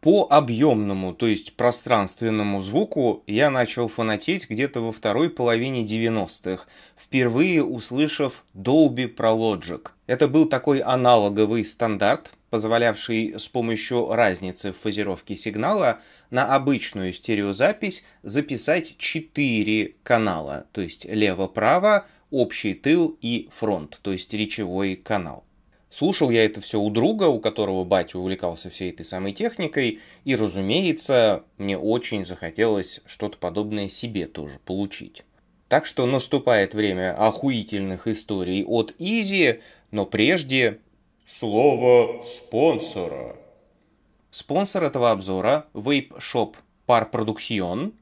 По объемному, то есть пространственному звуку я начал фанатеть где-то во второй половине 90-х, впервые услышав Dolby Prologic. Это был такой аналоговый стандарт, позволявший с помощью разницы в фазировке сигнала на обычную стереозапись записать 4 канала, то есть лево-право, общий тыл и фронт, то есть речевой канал. Слушал я это все у друга, у которого батя увлекался всей этой самой техникой, и, разумеется, мне очень захотелось что-то подобное себе тоже получить. Так что наступает время охуительных историй от Изи, но прежде слово спонсора. Спонсор этого обзора – вейп-шоп Par Production,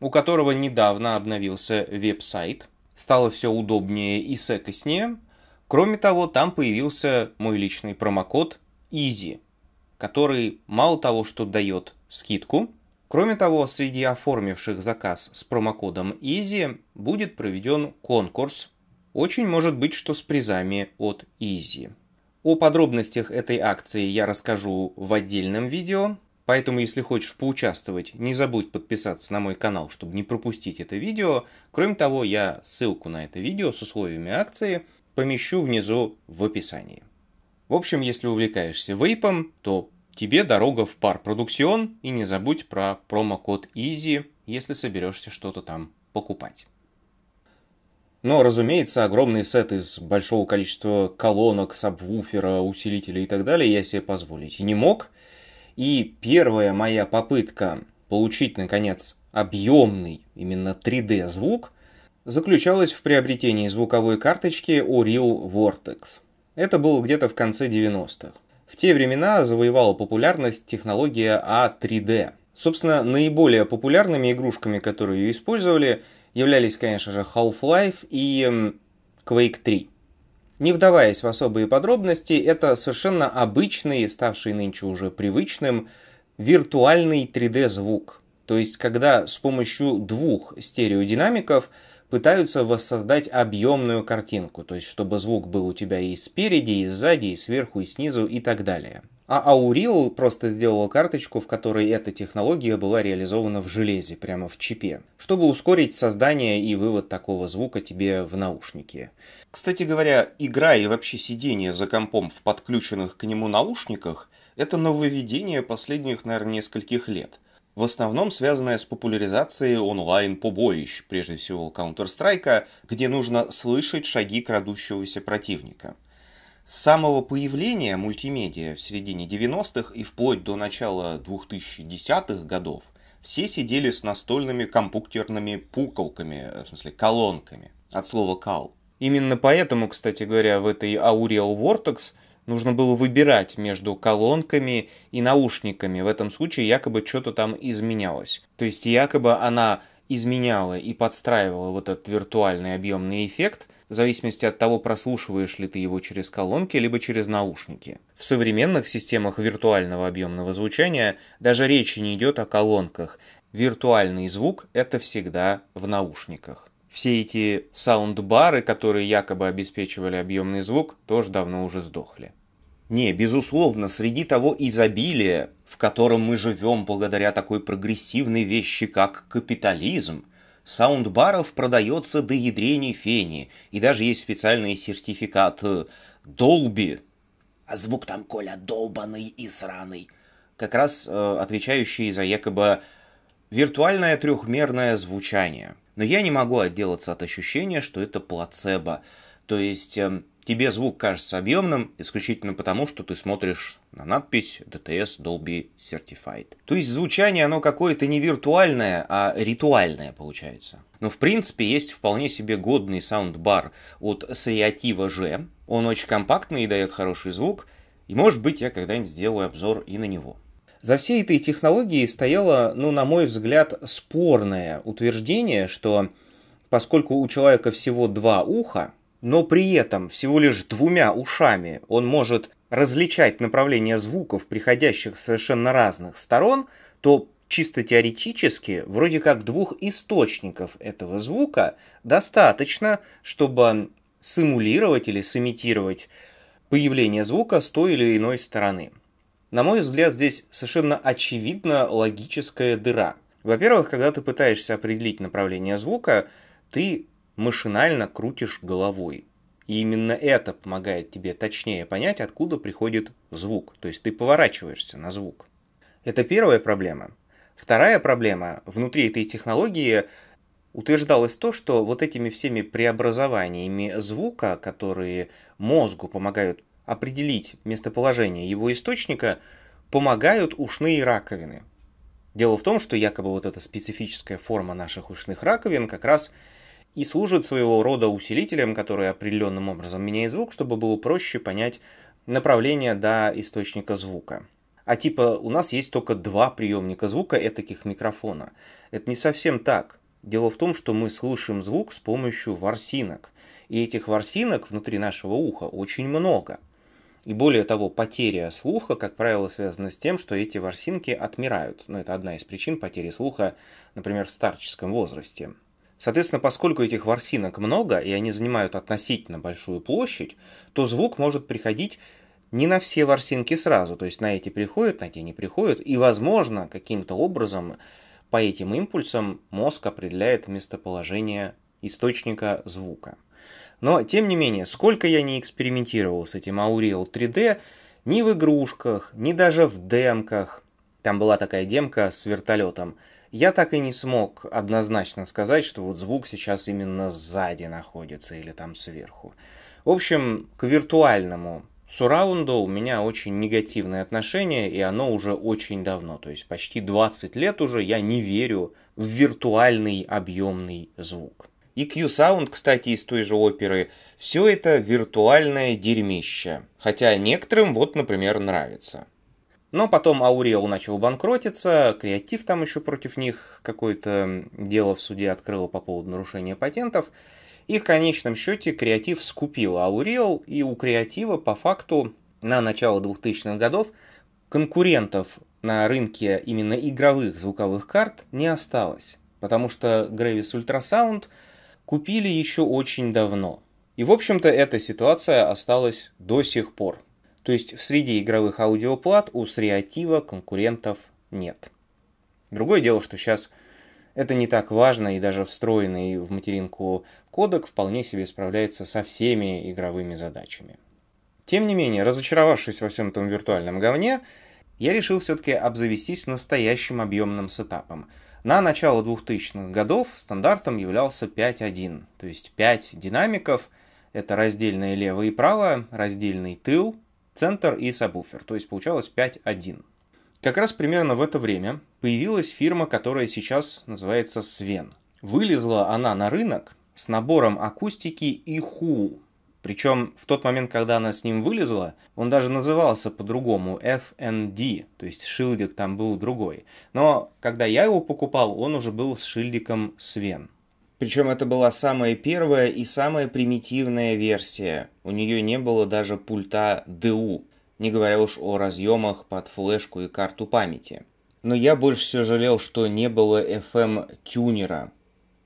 у которого недавно обновился веб-сайт. Стало все удобнее и секоснее – Кроме того, там появился мой личный промокод EASY, который мало того, что дает скидку, кроме того, среди оформивших заказ с промокодом EASY будет проведен конкурс, очень может быть, что с призами от EASY. О подробностях этой акции я расскажу в отдельном видео, Поэтому, если хочешь поучаствовать, не забудь подписаться на мой канал, чтобы не пропустить это видео. Кроме того, я ссылку на это видео с условиями акции – помещу внизу в описании. В общем, если увлекаешься вейпом, то тебе дорога в пар продукцион и не забудь про промокод EASY, если соберешься что-то там покупать. Но, разумеется, огромный сет из большого количества колонок, сабвуфера, усилителей и так далее я себе позволить не мог. И первая моя попытка получить, наконец, объемный именно 3D звук – заключалась в приобретении звуковой карточки у Real Vortex. Это было где-то в конце 90-х. В те времена завоевала популярность технология A3D. А Собственно, наиболее популярными игрушками, которые ее использовали, являлись, конечно же, Half-Life и Quake 3. Не вдаваясь в особые подробности, это совершенно обычный, ставший нынче уже привычным, виртуальный 3D-звук. То есть, когда с помощью двух стереодинамиков – пытаются воссоздать объемную картинку, то есть чтобы звук был у тебя и спереди, и сзади, и сверху, и снизу, и так далее. А Аурил просто сделала карточку, в которой эта технология была реализована в железе, прямо в чипе, чтобы ускорить создание и вывод такого звука тебе в наушники. Кстати говоря, игра и вообще сидение за компом в подключенных к нему наушниках – это нововведение последних, наверное, нескольких лет – в основном связанная с популяризацией онлайн-побоищ, прежде всего Counter-Strike, где нужно слышать шаги крадущегося противника. С самого появления мультимедиа в середине 90-х и вплоть до начала 2010-х годов все сидели с настольными компьютерными пуколками, в смысле колонками, от слова «кал». Именно поэтому, кстати говоря, в этой Aureal Vortex нужно было выбирать между колонками и наушниками. В этом случае якобы что-то там изменялось. То есть якобы она изменяла и подстраивала вот этот виртуальный объемный эффект в зависимости от того, прослушиваешь ли ты его через колонки либо через наушники. В современных системах виртуального объемного звучания даже речи не идет о колонках. Виртуальный звук — это всегда в наушниках. Все эти саундбары, которые якобы обеспечивали объемный звук, тоже давно уже сдохли. Не, безусловно, среди того изобилия, в котором мы живем благодаря такой прогрессивной вещи, как капитализм, саундбаров продается до ядрений фени, и даже есть специальный сертификат «Долби». Э, а звук там, Коля, долбанный и сраный. Как раз э, отвечающий за якобы виртуальное трехмерное звучание. Но я не могу отделаться от ощущения, что это плацебо. То есть... Э, Тебе звук кажется объемным исключительно потому, что ты смотришь на надпись DTS Dolby Certified. То есть звучание оно какое-то не виртуальное, а ритуальное получается. Но в принципе есть вполне себе годный саундбар от Саятива G. Он очень компактный и дает хороший звук. И может быть я когда-нибудь сделаю обзор и на него. За всей этой технологией стояло, ну, на мой взгляд, спорное утверждение, что поскольку у человека всего два уха, но при этом всего лишь двумя ушами он может различать направление звуков, приходящих с совершенно разных сторон, то чисто теоретически вроде как двух источников этого звука достаточно, чтобы симулировать или сымитировать появление звука с той или иной стороны. На мой взгляд, здесь совершенно очевидна логическая дыра. Во-первых, когда ты пытаешься определить направление звука, ты машинально крутишь головой. И именно это помогает тебе точнее понять, откуда приходит звук. То есть ты поворачиваешься на звук. Это первая проблема. Вторая проблема. Внутри этой технологии утверждалось то, что вот этими всеми преобразованиями звука, которые мозгу помогают определить местоположение его источника, помогают ушные раковины. Дело в том, что якобы вот эта специфическая форма наших ушных раковин как раз – и служит своего рода усилителем, который определенным образом меняет звук, чтобы было проще понять направление до источника звука. А типа у нас есть только два приемника звука, этаких микрофона. Это не совсем так. Дело в том, что мы слышим звук с помощью ворсинок. И этих ворсинок внутри нашего уха очень много. И более того, потеря слуха, как правило, связана с тем, что эти ворсинки отмирают. Но это одна из причин потери слуха, например, в старческом возрасте. Соответственно, поскольку этих ворсинок много, и они занимают относительно большую площадь, то звук может приходить не на все ворсинки сразу, то есть на эти приходят, на те не приходят, и, возможно, каким-то образом по этим импульсам мозг определяет местоположение источника звука. Но, тем не менее, сколько я не экспериментировал с этим Aureal 3D, ни в игрушках, ни даже в демках, там была такая демка с вертолетом – я так и не смог однозначно сказать, что вот звук сейчас именно сзади находится или там сверху. В общем, к виртуальному Сураунду у меня очень негативное отношение, и оно уже очень давно, то есть почти 20 лет уже я не верю в виртуальный объемный звук. И Q-Sound, кстати, из той же оперы, все это виртуальное дерьмище. Хотя некоторым вот, например, нравится. Но потом Аурел начал банкротиться, Креатив там еще против них какое-то дело в суде открыло по поводу нарушения патентов. И в конечном счете Креатив скупил Аурел, и у Креатива по факту на начало 2000-х годов конкурентов на рынке именно игровых звуковых карт не осталось, потому что Gravis Ultrasound купили еще очень давно. И, в общем-то, эта ситуация осталась до сих пор. То есть в среде игровых аудиоплат у Среатива конкурентов нет. Другое дело, что сейчас это не так важно, и даже встроенный в материнку кодек вполне себе справляется со всеми игровыми задачами. Тем не менее, разочаровавшись во всем этом виртуальном говне, я решил все-таки обзавестись настоящим объемным сетапом. На начало 2000-х годов стандартом являлся 5.1, то есть 5 динамиков, это раздельное лево и право, раздельный тыл, центр и сабвуфер. То есть получалось 5.1. Как раз примерно в это время появилась фирма, которая сейчас называется Свен. Вылезла она на рынок с набором акустики ИХУ. Причем в тот момент, когда она с ним вылезла, он даже назывался по-другому FND, то есть шильдик там был другой. Но когда я его покупал, он уже был с шильдиком Свен. Причем это была самая первая и самая примитивная версия. У нее не было даже пульта ДУ, не говоря уж о разъемах под флешку и карту памяти. Но я больше всего жалел, что не было FM-тюнера. Эм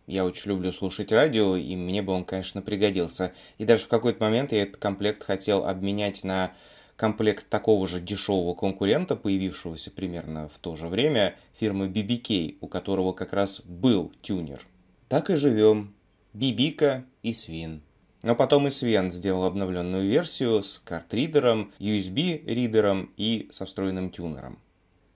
я очень люблю слушать радио, и мне бы он, конечно, пригодился. И даже в какой-то момент я этот комплект хотел обменять на комплект такого же дешевого конкурента, появившегося примерно в то же время, фирмы BBK, у которого как раз был тюнер – так и живем. Бибика и Свин. Но потом и Свен сделал обновленную версию с картридером, USB-ридером и со встроенным тюнером.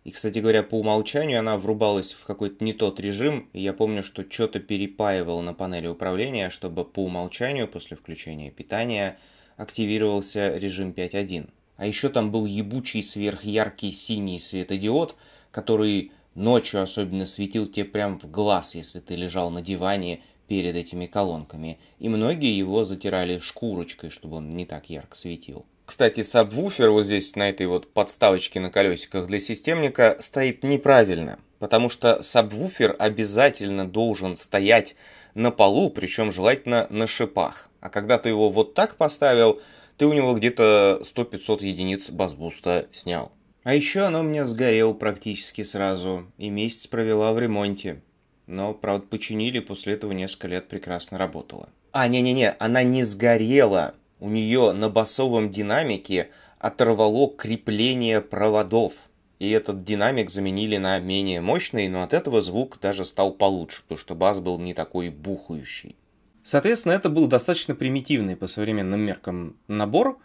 И, кстати говоря, по умолчанию она врубалась в какой-то не тот режим, и я помню, что что-то перепаивал на панели управления, чтобы по умолчанию после включения питания активировался режим 5.1. А еще там был ебучий сверхяркий синий светодиод, который Ночью особенно светил тебе прям в глаз, если ты лежал на диване перед этими колонками, и многие его затирали шкурочкой, чтобы он не так ярко светил. Кстати, сабвуфер вот здесь, на этой вот подставочке на колесиках для системника, стоит неправильно, потому что сабвуфер обязательно должен стоять на полу, причем желательно на шипах. А когда ты его вот так поставил, ты у него где-то 100-500 единиц басбуста снял. А еще оно у меня сгорело практически сразу, и месяц провела в ремонте. Но, правда, починили, после этого несколько лет прекрасно работала. А, не-не-не, она не сгорела. У нее на басовом динамике оторвало крепление проводов. И этот динамик заменили на менее мощный, но от этого звук даже стал получше, потому что бас был не такой бухающий. Соответственно, это был достаточно примитивный по современным меркам набор,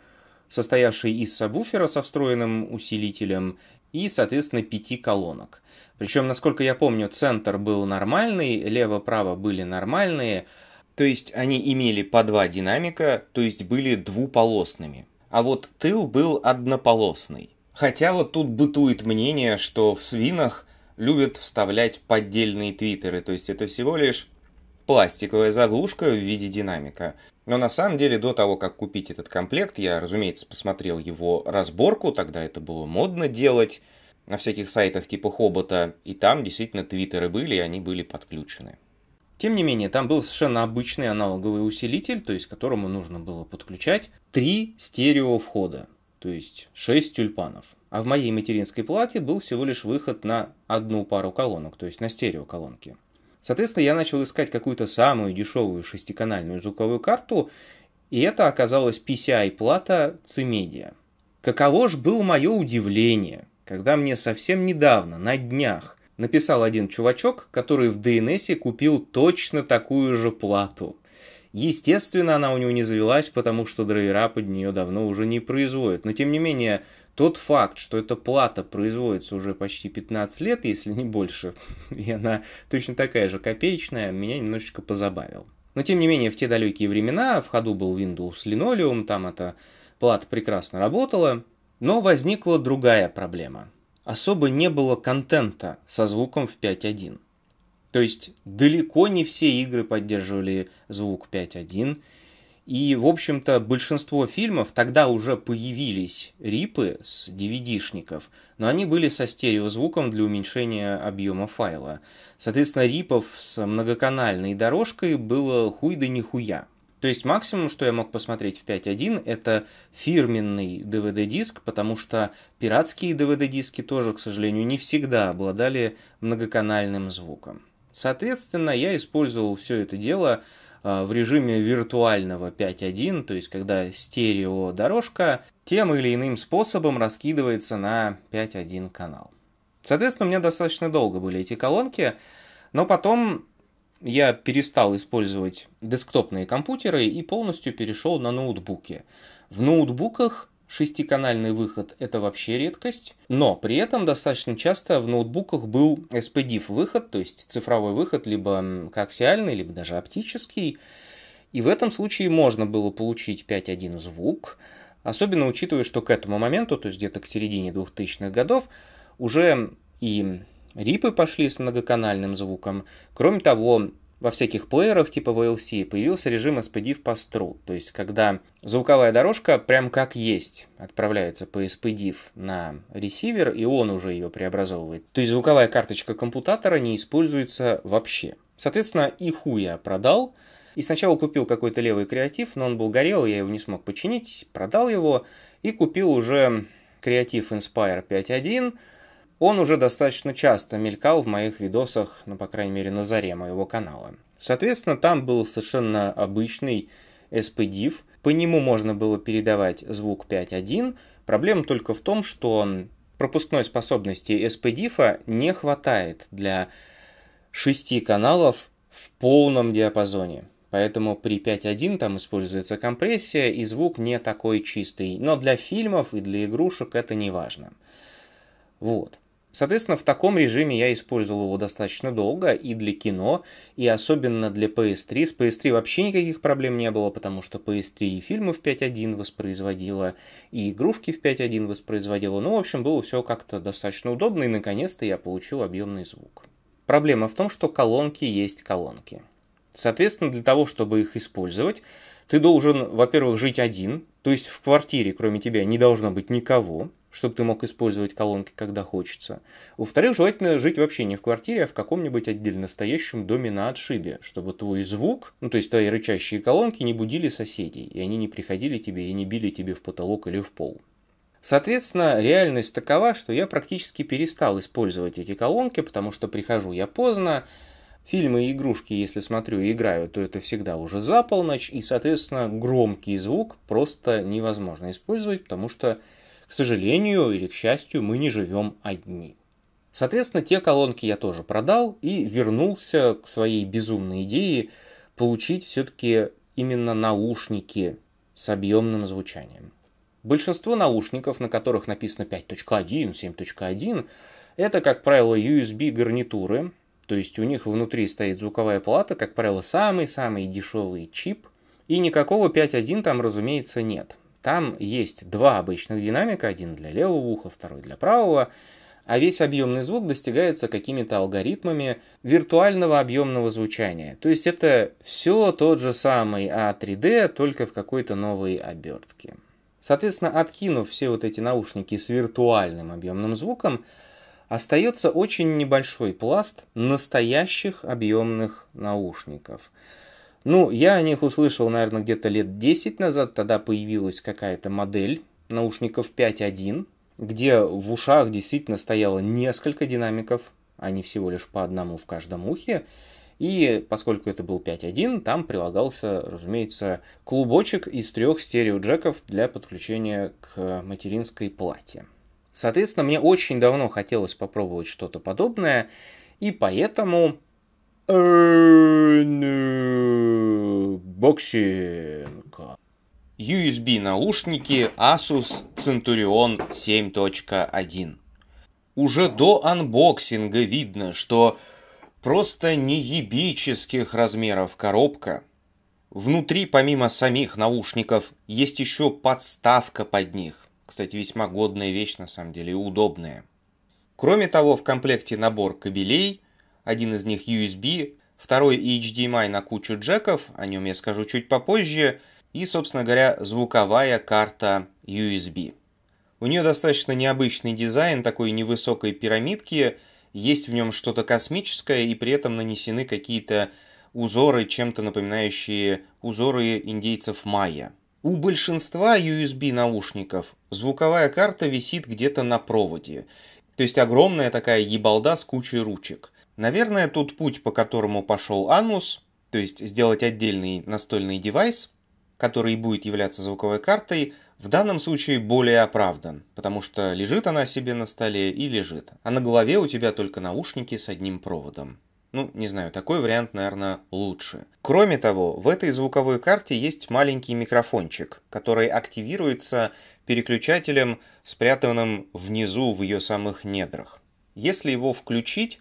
состоявший из сабвуфера со встроенным усилителем и, соответственно, пяти колонок. Причем, насколько я помню, центр был нормальный, лево-право были нормальные, то есть они имели по два динамика, то есть были двуполосными. А вот тыл был однополосный. Хотя вот тут бытует мнение, что в свинах любят вставлять поддельные твиттеры, то есть это всего лишь пластиковая заглушка в виде динамика. Но на самом деле до того, как купить этот комплект, я, разумеется, посмотрел его разборку, тогда это было модно делать на всяких сайтах типа Хобота, и там действительно твиттеры были, и они были подключены. Тем не менее, там был совершенно обычный аналоговый усилитель, то есть к которому нужно было подключать три стерео входа, то есть 6 тюльпанов. А в моей материнской плате был всего лишь выход на одну пару колонок, то есть на стерео колонки. Соответственно, я начал искать какую-то самую дешевую шестиканальную звуковую карту, и это оказалась PCI-плата Cimedia. Каково ж было мое удивление, когда мне совсем недавно, на днях, написал один чувачок, который в DNS купил точно такую же плату. Естественно, она у него не завелась, потому что драйвера под нее давно уже не производят. Но тем не менее, тот факт, что эта плата производится уже почти 15 лет, если не больше, и она точно такая же копеечная, меня немножечко позабавил. Но тем не менее, в те далекие времена в ходу был Windows Linoleum, там эта плата прекрасно работала, но возникла другая проблема. Особо не было контента со звуком в 5.1. То есть далеко не все игры поддерживали звук 5.1, и, в общем-то, большинство фильмов тогда уже появились рипы с DVD-шников, но они были со стереозвуком для уменьшения объема файла. Соответственно, рипов с многоканальной дорожкой было хуй да нихуя. То есть максимум, что я мог посмотреть в 5.1, это фирменный DVD-диск, потому что пиратские DVD-диски тоже, к сожалению, не всегда обладали многоканальным звуком. Соответственно, я использовал все это дело Э, в режиме виртуального 5.1, то есть когда стереодорожка тем или иным способом раскидывается на 5.1 канал. Соответственно, у меня достаточно долго были эти колонки, но потом я перестал использовать десктопные компьютеры и полностью перешел на ноутбуки. В ноутбуках Шестиканальный выход – это вообще редкость, но при этом достаточно часто в ноутбуках был SPDIF выход, то есть цифровой выход, либо коаксиальный, либо даже оптический. И в этом случае можно было получить 5.1 звук, особенно учитывая, что к этому моменту, то есть где-то к середине 2000-х годов, уже и рипы пошли с многоканальным звуком. Кроме того, во всяких плеерах типа VLC появился режим SPD в постру, то есть когда звуковая дорожка прям как есть отправляется по SPD на ресивер, и он уже ее преобразовывает. То есть звуковая карточка компутатора не используется вообще. Соответственно, и хуя продал, и сначала купил какой-то левый креатив, но он был горел, я его не смог починить, продал его и купил уже креатив Inspire 5.1, он уже достаточно часто мелькал в моих видосах, ну, по крайней мере, на заре моего канала. Соответственно, там был совершенно обычный SPDIF, по нему можно было передавать звук 5.1. Проблема только в том, что пропускной способности SPDIF а не хватает для шести каналов в полном диапазоне. Поэтому при 5.1 там используется компрессия, и звук не такой чистый. Но для фильмов и для игрушек это не важно. Вот. Соответственно, в таком режиме я использовал его достаточно долго и для кино, и особенно для PS3. С PS3 вообще никаких проблем не было, потому что PS3 и фильмы в 5.1 воспроизводила, и игрушки в 5.1 воспроизводила. Ну, в общем, было все как-то достаточно удобно, и наконец-то я получил объемный звук. Проблема в том, что колонки есть колонки. Соответственно, для того, чтобы их использовать, ты должен, во-первых, жить один, то есть в квартире кроме тебя не должно быть никого, чтобы ты мог использовать колонки, когда хочется. Во-вторых, желательно жить вообще не в квартире, а в каком-нибудь отдельно стоящем доме на отшибе, чтобы твой звук, ну то есть твои рычащие колонки не будили соседей, и они не приходили тебе и не били тебе в потолок или в пол. Соответственно, реальность такова, что я практически перестал использовать эти колонки, потому что прихожу я поздно, Фильмы и игрушки, если смотрю и играю, то это всегда уже за полночь, и, соответственно, громкий звук просто невозможно использовать, потому что к сожалению или к счастью, мы не живем одни. Соответственно, те колонки я тоже продал и вернулся к своей безумной идее получить все-таки именно наушники с объемным звучанием. Большинство наушников, на которых написано 5.1, 7.1, это, как правило, USB гарнитуры, то есть у них внутри стоит звуковая плата, как правило, самый-самый дешевый чип, и никакого 5.1 там, разумеется, нет – там есть два обычных динамика, один для левого уха, второй для правого, а весь объемный звук достигается какими-то алгоритмами виртуального объемного звучания. То есть это все тот же самый A3D, а только в какой-то новой обертке. Соответственно, откинув все вот эти наушники с виртуальным объемным звуком, остается очень небольшой пласт настоящих объемных наушников – ну, я о них услышал, наверное, где-то лет 10 назад. Тогда появилась какая-то модель наушников 5.1, где в ушах действительно стояло несколько динамиков, а не всего лишь по одному в каждом ухе. И поскольку это был 5.1, там прилагался, разумеется, клубочек из трех стереоджеков для подключения к материнской плате. Соответственно, мне очень давно хотелось попробовать что-то подобное, и поэтому Unboxing. USB наушники Asus Centurion 7.1. Уже до анбоксинга видно, что просто неебических размеров коробка. Внутри, помимо самих наушников, есть еще подставка под них. Кстати, весьма годная вещь на самом деле и удобная. Кроме того, в комплекте набор кабелей, один из них USB, второй HDMI на кучу джеков, о нем я скажу чуть попозже, и, собственно говоря, звуковая карта USB. У нее достаточно необычный дизайн такой невысокой пирамидки, есть в нем что-то космическое и при этом нанесены какие-то узоры, чем-то напоминающие узоры индейцев майя. У большинства USB наушников звуковая карта висит где-то на проводе. То есть огромная такая ебалда с кучей ручек. Наверное, тот путь, по которому пошел Анус, то есть сделать отдельный настольный девайс, который будет являться звуковой картой, в данном случае более оправдан, потому что лежит она себе на столе и лежит. А на голове у тебя только наушники с одним проводом. Ну, не знаю, такой вариант, наверное, лучше. Кроме того, в этой звуковой карте есть маленький микрофончик, который активируется переключателем, спрятанным внизу в ее самых недрах. Если его включить,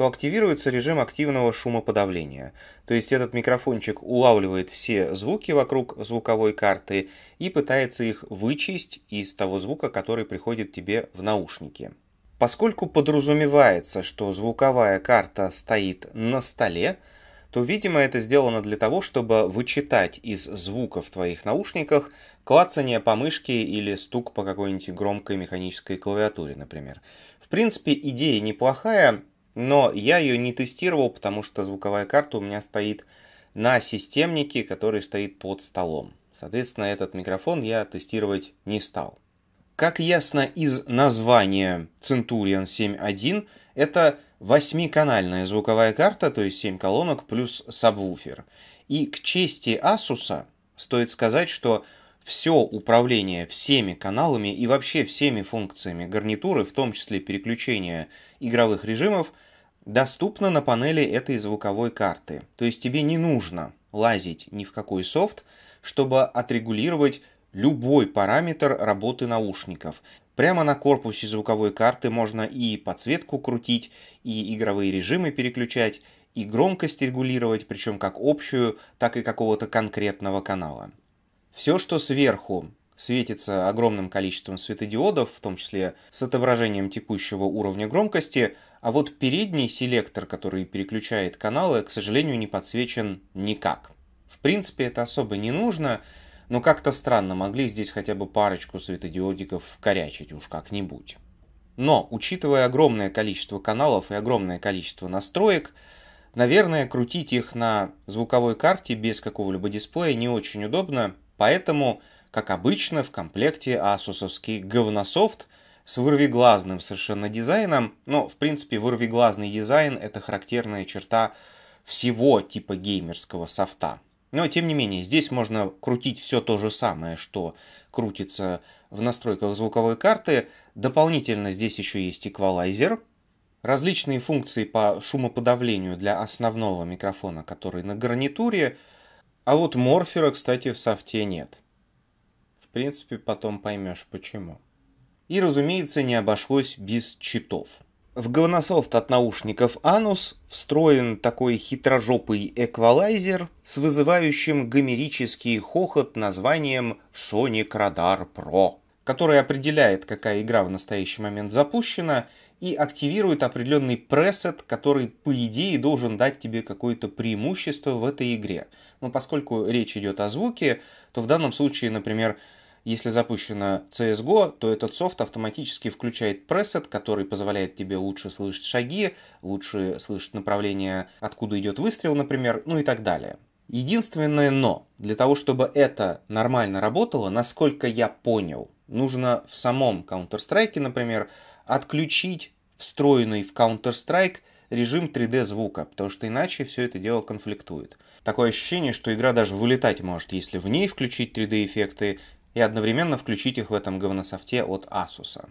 то активируется режим активного шумоподавления. То есть этот микрофончик улавливает все звуки вокруг звуковой карты и пытается их вычесть из того звука, который приходит тебе в наушники. Поскольку подразумевается, что звуковая карта стоит на столе, то, видимо, это сделано для того, чтобы вычитать из звуков в твоих наушниках клацание по мышке или стук по какой-нибудь громкой механической клавиатуре, например. В принципе, идея неплохая, но я ее не тестировал, потому что звуковая карта у меня стоит на системнике, который стоит под столом. Соответственно, этот микрофон я тестировать не стал. Как ясно из названия Centurion 7.1, это восьмиканальная звуковая карта, то есть 7 колонок плюс сабвуфер. И к чести Asus стоит сказать, что все управление всеми каналами и вообще всеми функциями гарнитуры, в том числе переключение игровых режимов, доступно на панели этой звуковой карты. То есть тебе не нужно лазить ни в какой софт, чтобы отрегулировать любой параметр работы наушников. Прямо на корпусе звуковой карты можно и подсветку крутить, и игровые режимы переключать, и громкость регулировать, причем как общую, так и какого-то конкретного канала. Все, что сверху светится огромным количеством светодиодов, в том числе с отображением текущего уровня громкости, а вот передний селектор, который переключает каналы, к сожалению, не подсвечен никак. В принципе, это особо не нужно, но как-то странно, могли здесь хотя бы парочку светодиодиков вкорячить уж как-нибудь. Но, учитывая огромное количество каналов и огромное количество настроек, наверное, крутить их на звуковой карте без какого-либо дисплея не очень удобно, поэтому как обычно, в комплекте асусовский говнософт с вырвиглазным совершенно дизайном, но, в принципе, вырвиглазный дизайн — это характерная черта всего типа геймерского софта. Но, тем не менее, здесь можно крутить все то же самое, что крутится в настройках звуковой карты. Дополнительно здесь еще есть эквалайзер, различные функции по шумоподавлению для основного микрофона, который на гарнитуре, а вот морфера, кстати, в софте нет принципе, потом поймешь почему. И, разумеется, не обошлось без читов. В говнософт от наушников Anus встроен такой хитрожопый эквалайзер с вызывающим гомерический хохот названием Sonic Radar Pro, который определяет, какая игра в настоящий момент запущена, и активирует определенный пресет, который, по идее, должен дать тебе какое-то преимущество в этой игре. Но поскольку речь идет о звуке, то в данном случае, например, если запущено CSGO, то этот софт автоматически включает пресет, который позволяет тебе лучше слышать шаги, лучше слышать направление, откуда идет выстрел, например, ну и так далее. Единственное но, для того, чтобы это нормально работало, насколько я понял, нужно в самом Counter-Strike, например, отключить встроенный в Counter-Strike режим 3D звука, потому что иначе все это дело конфликтует. Такое ощущение, что игра даже вылетать может, если в ней включить 3D эффекты и одновременно включить их в этом говнософте от Asus.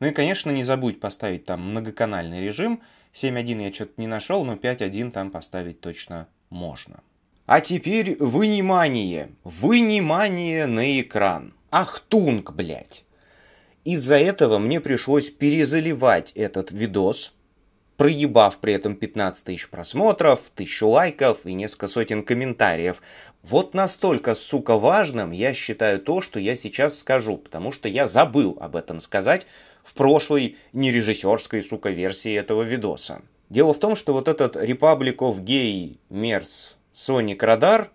Ну и, конечно, не забудь поставить там многоканальный режим. 7.1 я что-то не нашел, но 5.1 там поставить точно можно. А теперь внимание! Внимание на экран! Ахтунг, блядь! Из-за этого мне пришлось перезаливать этот видос, проебав при этом 15 тысяч просмотров, тысячу лайков и несколько сотен комментариев, вот настолько, сука, важным я считаю то, что я сейчас скажу, потому что я забыл об этом сказать в прошлой нережиссерской, сука, версии этого видоса. Дело в том, что вот этот Republic of Gay Merz Sonic Radar,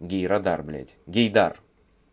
гей-радар, блядь, гейдар,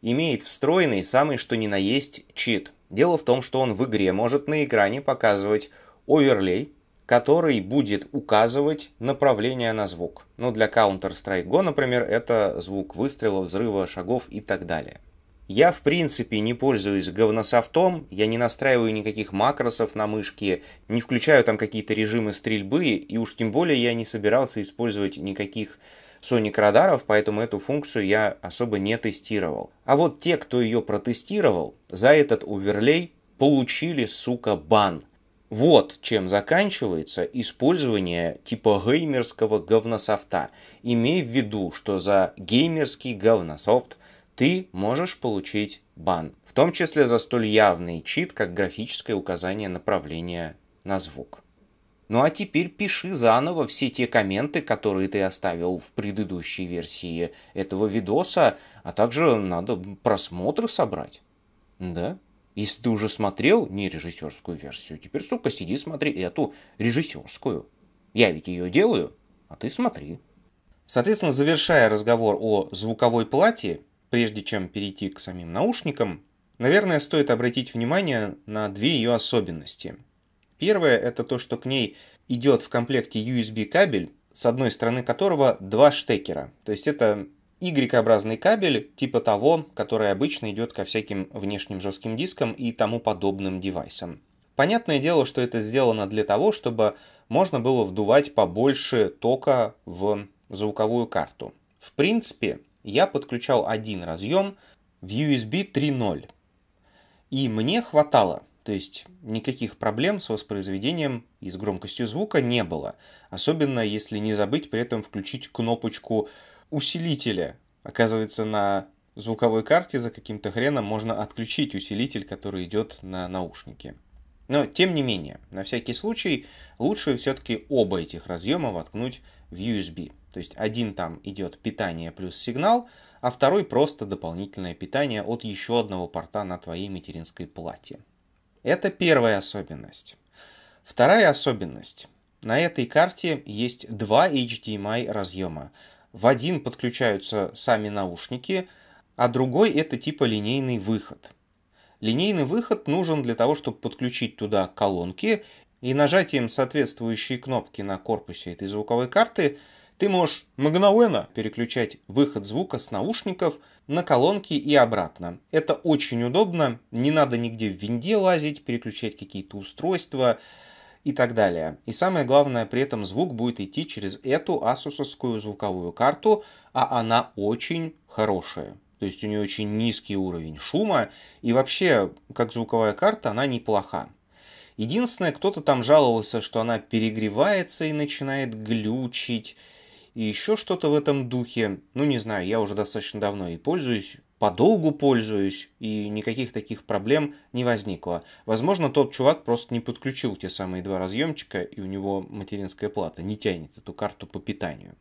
имеет встроенный самый что ни на есть чит. Дело в том, что он в игре может на экране показывать оверлей, который будет указывать направление на звук. Ну, для Counter-Strike Go, например, это звук выстрела, взрыва, шагов и так далее. Я, в принципе, не пользуюсь говнософтом, я не настраиваю никаких макросов на мышке, не включаю там какие-то режимы стрельбы, и уж тем более я не собирался использовать никаких Sonic радаров, поэтому эту функцию я особо не тестировал. А вот те, кто ее протестировал, за этот уверлей, получили, сука, бан. Вот чем заканчивается использование типа геймерского говнософта. Имей в виду, что за геймерский говнософт ты можешь получить бан. В том числе за столь явный чит, как графическое указание направления на звук. Ну а теперь пиши заново все те комменты, которые ты оставил в предыдущей версии этого видоса, а также надо просмотры собрать. Да? Если ты уже смотрел не режиссерскую версию, теперь, сука, сиди смотри эту режиссерскую. Я ведь ее делаю, а ты смотри. Соответственно, завершая разговор о звуковой плате, прежде чем перейти к самим наушникам, наверное, стоит обратить внимание на две ее особенности. Первое – это то, что к ней идет в комплекте USB кабель, с одной стороны которого два штекера. То есть это Y-образный кабель типа того, который обычно идет ко всяким внешним жестким дискам и тому подобным девайсам. Понятное дело, что это сделано для того, чтобы можно было вдувать побольше тока в звуковую карту. В принципе, я подключал один разъем в USB 3.0. И мне хватало, то есть никаких проблем с воспроизведением и с громкостью звука не было. Особенно если не забыть при этом включить кнопочку усилителя. Оказывается, на звуковой карте за каким-то хреном можно отключить усилитель, который идет на наушники. Но, тем не менее, на всякий случай лучше все-таки оба этих разъема воткнуть в USB. То есть один там идет питание плюс сигнал, а второй просто дополнительное питание от еще одного порта на твоей материнской плате. Это первая особенность. Вторая особенность. На этой карте есть два HDMI разъема. В один подключаются сами наушники, а другой это типа линейный выход. Линейный выход нужен для того, чтобы подключить туда колонки, и нажатием соответствующей кнопки на корпусе этой звуковой карты ты можешь мгновенно переключать выход звука с наушников на колонки и обратно. Это очень удобно, не надо нигде в винде лазить, переключать какие-то устройства, и так далее. И самое главное, при этом звук будет идти через эту асусовскую звуковую карту, а она очень хорошая. То есть у нее очень низкий уровень шума, и вообще, как звуковая карта, она неплоха. Единственное, кто-то там жаловался, что она перегревается и начинает глючить, и еще что-то в этом духе. Ну, не знаю, я уже достаточно давно и пользуюсь, подолгу пользуюсь, и никаких таких проблем не возникло. Возможно, тот чувак просто не подключил те самые два разъемчика, и у него материнская плата не тянет эту карту по питанию.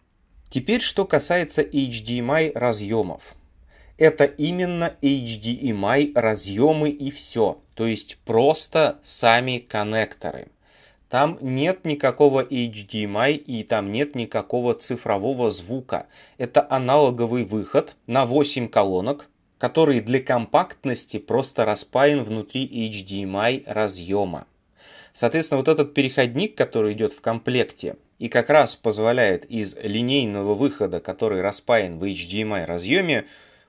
Теперь, что касается HDMI разъемов. Это именно HDMI разъемы и все, то есть просто сами коннекторы – там нет никакого HDMI и там нет никакого цифрового звука. Это аналоговый выход на 8 колонок, который для компактности просто распаян внутри HDMI разъема. Соответственно, вот этот переходник, который идет в комплекте, и как раз позволяет из линейного выхода, который распаян в HDMI разъеме,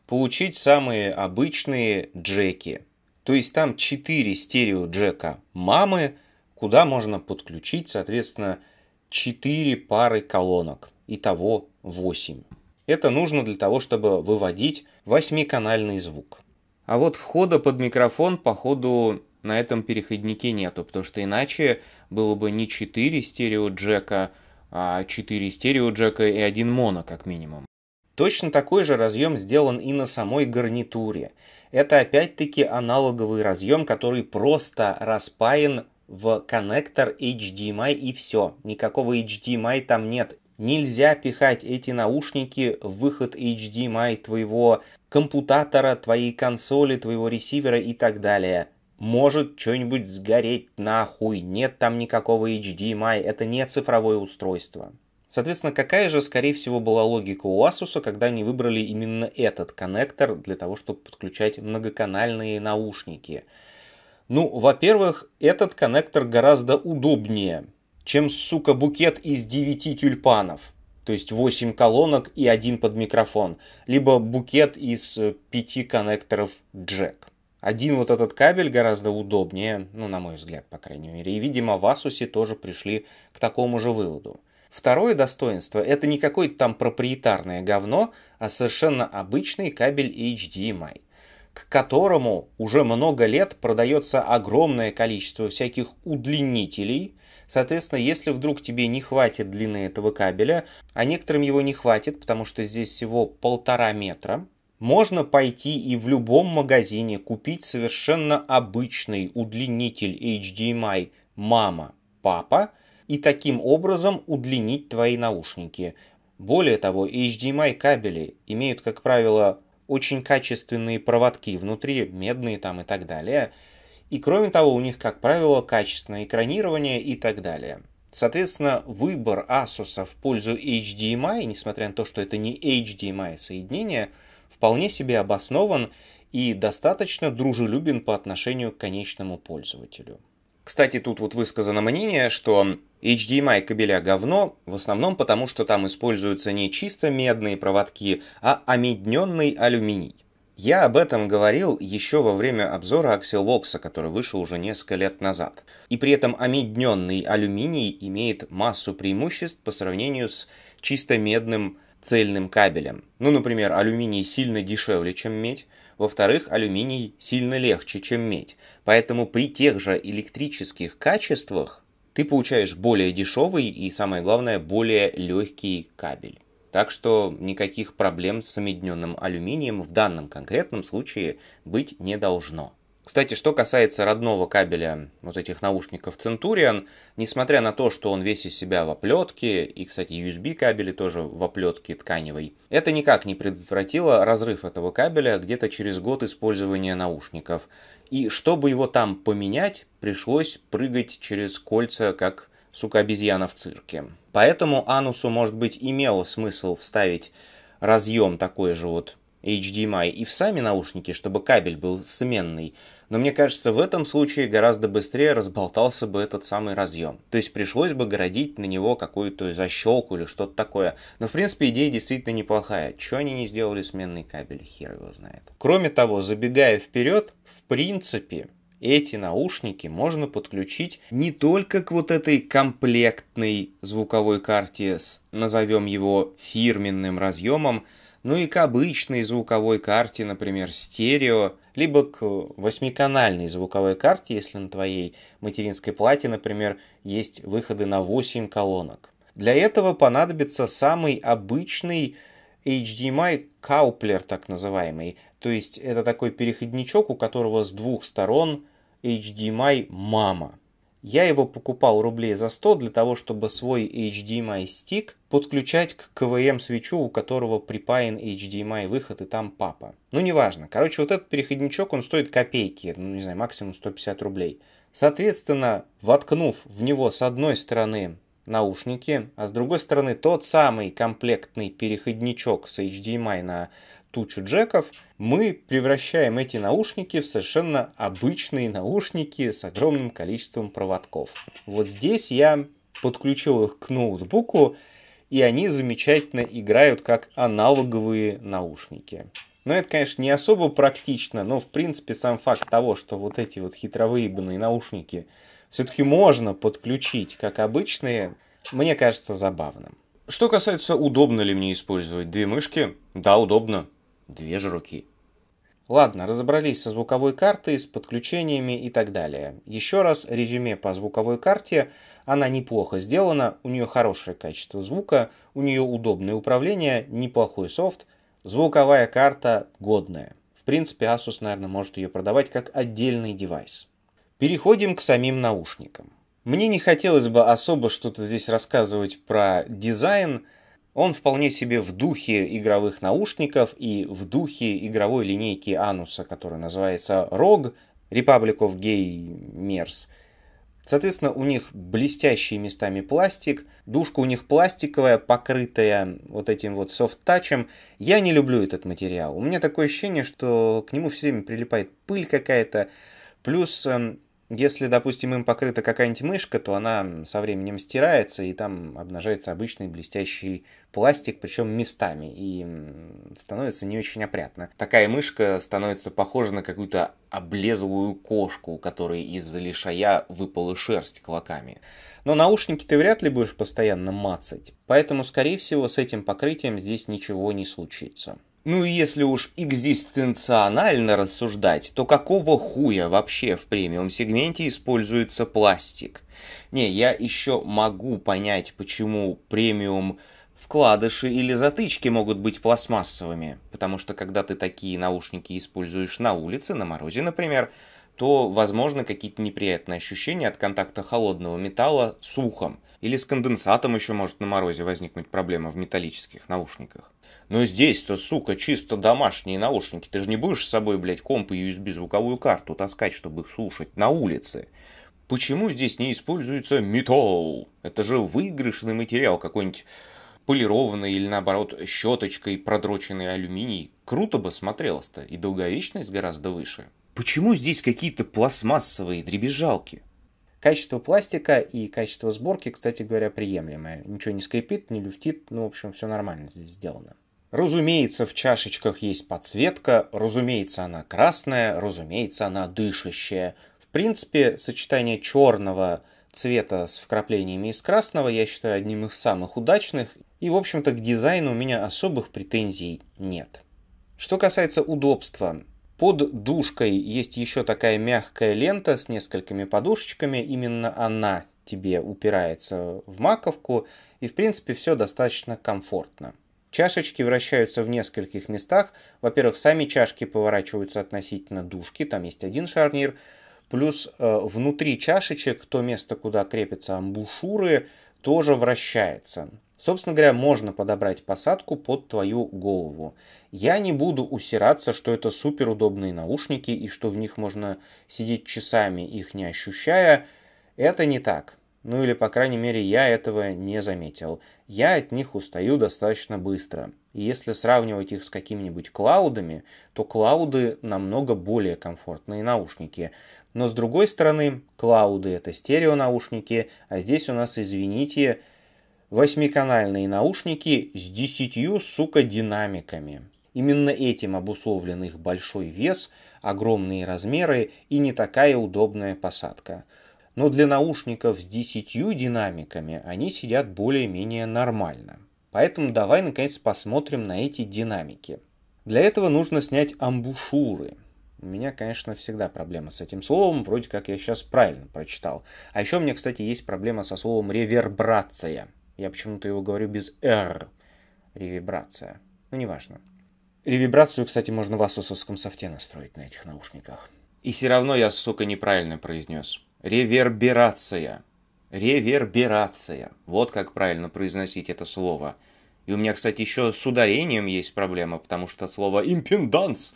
получить самые обычные джеки. То есть там 4 стерео джека мамы, куда можно подключить, соответственно, 4 пары колонок. Итого 8. Это нужно для того, чтобы выводить восьмиканальный звук. А вот входа под микрофон, походу, на этом переходнике нету, потому что иначе было бы не 4 стерео джека, а 4 стерео джека и один моно, как минимум. Точно такой же разъем сделан и на самой гарнитуре. Это опять-таки аналоговый разъем, который просто распаян в коннектор HDMI и все. Никакого HDMI там нет. Нельзя пихать эти наушники в выход HDMI твоего компьютера, твоей консоли, твоего ресивера и так далее. Может что-нибудь сгореть нахуй. Нет там никакого HDMI. Это не цифровое устройство. Соответственно, какая же, скорее всего, была логика у Asus, когда они выбрали именно этот коннектор для того, чтобы подключать многоканальные наушники? Ну, во-первых, этот коннектор гораздо удобнее, чем, сука, букет из 9 тюльпанов. То есть 8 колонок и один под микрофон. Либо букет из 5 э, коннекторов джек. Один вот этот кабель гораздо удобнее, ну, на мой взгляд, по крайней мере. И, видимо, в Asus тоже пришли к такому же выводу. Второе достоинство – это не какое-то там проприетарное говно, а совершенно обычный кабель HDMI к которому уже много лет продается огромное количество всяких удлинителей. Соответственно, если вдруг тебе не хватит длины этого кабеля, а некоторым его не хватит, потому что здесь всего полтора метра, можно пойти и в любом магазине купить совершенно обычный удлинитель HDMI «Мама, папа» и таким образом удлинить твои наушники. Более того, HDMI кабели имеют, как правило, очень качественные проводки внутри, медные там и так далее. И кроме того, у них, как правило, качественное экранирование и так далее. Соответственно, выбор Asus в пользу HDMI, несмотря на то, что это не HDMI соединение, вполне себе обоснован и достаточно дружелюбен по отношению к конечному пользователю. Кстати, тут вот высказано мнение, что HDMI кабеля говно, в основном потому, что там используются не чисто медные проводки, а омедненный алюминий. Я об этом говорил еще во время обзора Axelvox, который вышел уже несколько лет назад. И при этом омедненный алюминий имеет массу преимуществ по сравнению с чисто медным цельным кабелем. Ну, например, алюминий сильно дешевле, чем медь, во-вторых, алюминий сильно легче, чем медь. Поэтому при тех же электрических качествах ты получаешь более дешевый и, самое главное, более легкий кабель. Так что никаких проблем с замедненным алюминием в данном конкретном случае быть не должно. Кстати, что касается родного кабеля вот этих наушников Centurion, несмотря на то, что он весь из себя в оплетке, и, кстати, USB кабели тоже в оплетке тканевой, это никак не предотвратило разрыв этого кабеля где-то через год использования наушников. И чтобы его там поменять, пришлось прыгать через кольца, как сука-обезьяна в цирке. Поэтому анусу, может быть, имело смысл вставить разъем такой же вот HDMI и в сами наушники, чтобы кабель был сменный. Но мне кажется, в этом случае гораздо быстрее разболтался бы этот самый разъем. То есть пришлось бы городить на него какую-то защелку или что-то такое. Но в принципе идея действительно неплохая. Чего они не сделали сменный кабель, хер его знает. Кроме того, забегая вперед, в принципе, эти наушники можно подключить не только к вот этой комплектной звуковой карте с, назовем его, фирменным разъемом, ну и к обычной звуковой карте, например, стерео, либо к восьмиканальной звуковой карте, если на твоей материнской плате, например, есть выходы на 8 колонок. Для этого понадобится самый обычный HDMI кауплер, так называемый. То есть это такой переходничок, у которого с двух сторон HDMI мама. Я его покупал рублей за 100 для того, чтобы свой HDMI стик подключать к КВМ-свечу, у которого припаян HDMI выход и там папа. Ну, неважно. Короче, вот этот переходничок, он стоит копейки, ну, не знаю, максимум 150 рублей. Соответственно, воткнув в него с одной стороны наушники, а с другой стороны тот самый комплектный переходничок с HDMI на тучу джеков – мы превращаем эти наушники в совершенно обычные наушники с огромным количеством проводков. Вот здесь я подключил их к ноутбуку, и они замечательно играют как аналоговые наушники. Но это, конечно, не особо практично, но, в принципе, сам факт того, что вот эти вот хитровыебанные наушники все-таки можно подключить, как обычные, мне кажется забавным. Что касается, удобно ли мне использовать две мышки, да, удобно. Две же руки. Ладно, разобрались со звуковой картой, с подключениями и так далее. Еще раз резюме по звуковой карте. Она неплохо сделана, у нее хорошее качество звука, у нее удобное управление, неплохой софт. Звуковая карта годная. В принципе, Asus, наверное, может ее продавать как отдельный девайс. Переходим к самим наушникам. Мне не хотелось бы особо что-то здесь рассказывать про дизайн, он вполне себе в духе игровых наушников и в духе игровой линейки Ануса, которая называется ROG, Republic of Gay Gamers. Соответственно, у них блестящие местами пластик, душка у них пластиковая, покрытая вот этим вот софт-тачем. Я не люблю этот материал. У меня такое ощущение, что к нему все время прилипает пыль какая-то. Плюс эм, если, допустим, им покрыта какая-нибудь мышка, то она со временем стирается, и там обнажается обычный блестящий пластик, причем местами, и становится не очень опрятно. Такая мышка становится похожа на какую-то облезлую кошку, у которой из-за лишая выпала шерсть клоками. Но наушники ты вряд ли будешь постоянно мацать, поэтому, скорее всего, с этим покрытием здесь ничего не случится. Ну и если уж экзистенционально рассуждать, то какого хуя вообще в премиум-сегменте используется пластик? Не, я еще могу понять, почему премиум вкладыши или затычки могут быть пластмассовыми, потому что когда ты такие наушники используешь на улице, на морозе, например, то, возможно, какие-то неприятные ощущения от контакта холодного металла с ухом. Или с конденсатом еще может на морозе возникнуть проблема в металлических наушниках. Но «Ну, здесь-то, сука, чисто домашние наушники. Ты же не будешь с собой, блядь, комп и USB звуковую карту таскать, чтобы их слушать на улице. Почему здесь не используется металл? Это же выигрышный материал какой-нибудь полированный или наоборот щеточкой продроченный алюминий. Круто бы смотрелось-то, и долговечность гораздо выше. Почему здесь какие-то пластмассовые дребезжалки? Качество пластика и качество сборки, кстати говоря, приемлемое. Ничего не скрипит, не люфтит, ну, в общем, все нормально здесь сделано. Разумеется, в чашечках есть подсветка, разумеется, она красная, разумеется, она дышащая. В принципе, сочетание черного цвета с вкраплениями из красного я считаю одним из самых удачных, и, в общем-то, к дизайну у меня особых претензий нет. Что касается удобства, под душкой есть еще такая мягкая лента с несколькими подушечками, именно она тебе упирается в маковку, и, в принципе, все достаточно комфортно. Чашечки вращаются в нескольких местах. Во-первых, сами чашки поворачиваются относительно дужки, там есть один шарнир. Плюс э, внутри чашечек то место, куда крепятся амбушюры, тоже вращается. Собственно говоря, можно подобрать посадку под твою голову. Я не буду усираться, что это суперудобные наушники и что в них можно сидеть часами, их не ощущая. Это не так. Ну или, по крайней мере, я этого не заметил. Я от них устаю достаточно быстро. И если сравнивать их с какими-нибудь клаудами, то клауды намного более комфортные наушники. Но с другой стороны, клауды это стереонаушники, а здесь у нас, извините, восьмиканальные наушники с десятью, сука, динамиками. Именно этим обусловлен их большой вес, огромные размеры и не такая удобная посадка – но для наушников с 10 динамиками они сидят более-менее нормально. Поэтому давай наконец посмотрим на эти динамики. Для этого нужно снять амбушюры. У меня, конечно, всегда проблема с этим словом, вроде как я сейчас правильно прочитал. А еще у меня, кстати, есть проблема со словом ревербрация. Я почему-то его говорю без «р». Ревибрация. Ну, неважно. Ревибрацию, кстати, можно в асусовском софте настроить на этих наушниках. И все равно я, сука, неправильно произнес. Реверберация. Реверберация. Вот как правильно произносить это слово. И у меня, кстати, еще с ударением есть проблема, потому что слово «импенданс»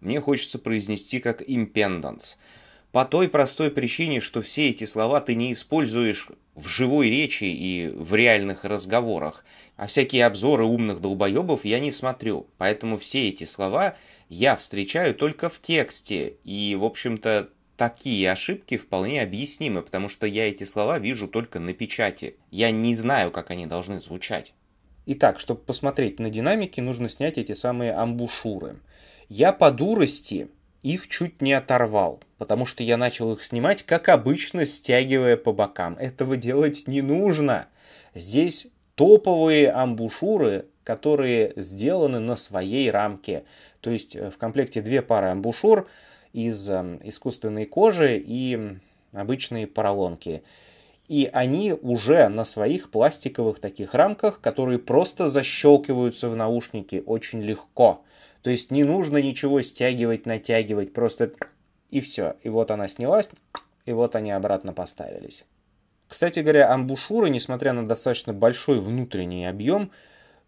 мне хочется произнести как «импенданс». По той простой причине, что все эти слова ты не используешь в живой речи и в реальных разговорах. А всякие обзоры умных долбоебов я не смотрю. Поэтому все эти слова я встречаю только в тексте. И, в общем-то, такие ошибки вполне объяснимы, потому что я эти слова вижу только на печати. Я не знаю, как они должны звучать. Итак, чтобы посмотреть на динамики, нужно снять эти самые амбушюры. Я по дурости их чуть не оторвал, потому что я начал их снимать, как обычно, стягивая по бокам. Этого делать не нужно. Здесь топовые амбушюры, которые сделаны на своей рамке. То есть э, в комплекте две пары амбушюр, из эм, искусственной кожи и обычные поролонки. И они уже на своих пластиковых таких рамках, которые просто защелкиваются в наушники очень легко. То есть не нужно ничего стягивать, натягивать, просто и все. И вот она снялась, и вот они обратно поставились. Кстати говоря, амбушюры, несмотря на достаточно большой внутренний объем,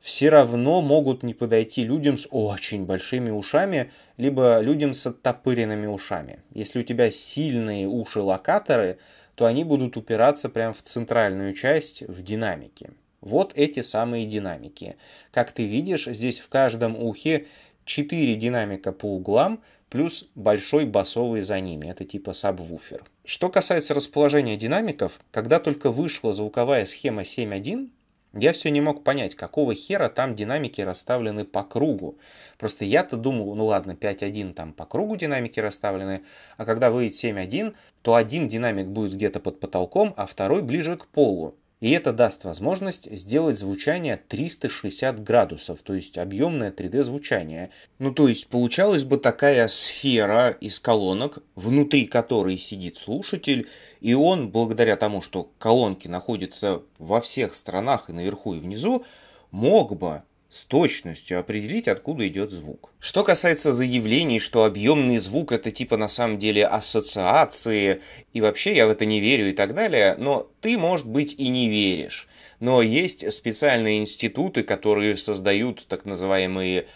все равно могут не подойти людям с очень большими ушами, либо людям с оттопыренными ушами. Если у тебя сильные уши-локаторы, то они будут упираться прямо в центральную часть, в динамики. Вот эти самые динамики. Как ты видишь, здесь в каждом ухе 4 динамика по углам, плюс большой басовый за ними, это типа сабвуфер. Что касается расположения динамиков, когда только вышла звуковая схема 7.1, я все не мог понять, какого хера там динамики расставлены по кругу. Просто я-то думал, ну ладно, 5.1 там по кругу динамики расставлены, а когда выйдет 7.1, то один динамик будет где-то под потолком, а второй ближе к полу. И это даст возможность сделать звучание 360 градусов, то есть объемное 3D звучание. Ну то есть получалась бы такая сфера из колонок, внутри которой сидит слушатель, и он, благодаря тому, что колонки находятся во всех странах и наверху и внизу, мог бы с точностью определить, откуда идет звук. Что касается заявлений, что объемный звук это типа на самом деле ассоциации, и вообще я в это не верю и так далее, но ты, может быть, и не веришь. Но есть специальные институты, которые создают так называемые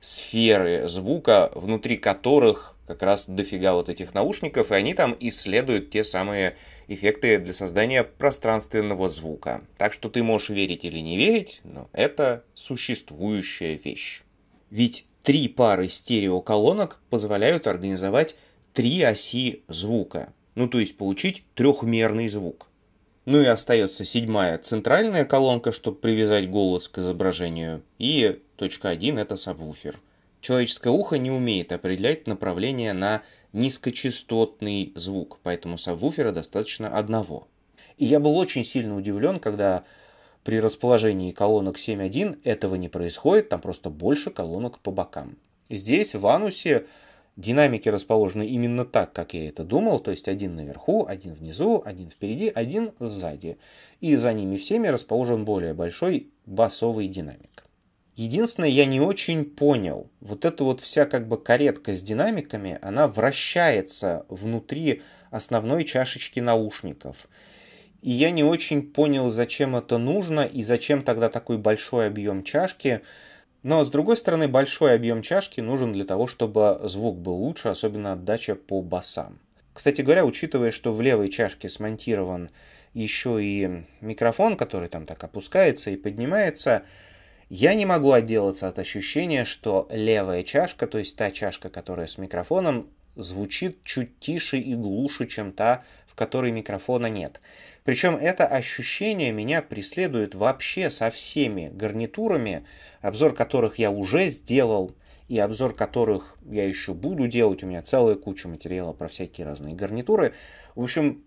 сферы звука, внутри которых как раз дофига вот этих наушников, и они там исследуют те самые эффекты для создания пространственного звука. Так что ты можешь верить или не верить, но это существующая вещь. Ведь три пары стереоколонок позволяют организовать три оси звука. Ну, то есть получить трехмерный звук. Ну и остается седьмая центральная колонка, чтобы привязать голос к изображению. И точка 1 это сабвуфер. Человеческое ухо не умеет определять направление на низкочастотный звук, поэтому сабвуфера достаточно одного. И я был очень сильно удивлен, когда при расположении колонок 7.1 этого не происходит, там просто больше колонок по бокам. Здесь в анусе динамики расположены именно так, как я это думал, то есть один наверху, один внизу, один впереди, один сзади. И за ними всеми расположен более большой басовый динамик. Единственное, я не очень понял, вот эта вот вся как бы каретка с динамиками, она вращается внутри основной чашечки наушников. И я не очень понял, зачем это нужно и зачем тогда такой большой объем чашки. Но, с другой стороны, большой объем чашки нужен для того, чтобы звук был лучше, особенно отдача по басам. Кстати говоря, учитывая, что в левой чашке смонтирован еще и микрофон, который там так опускается и поднимается, я не могу отделаться от ощущения, что левая чашка, то есть та чашка, которая с микрофоном, звучит чуть тише и глуше, чем та, в которой микрофона нет. Причем это ощущение меня преследует вообще со всеми гарнитурами, обзор которых я уже сделал, и обзор которых я еще буду делать. У меня целая куча материала про всякие разные гарнитуры. В общем,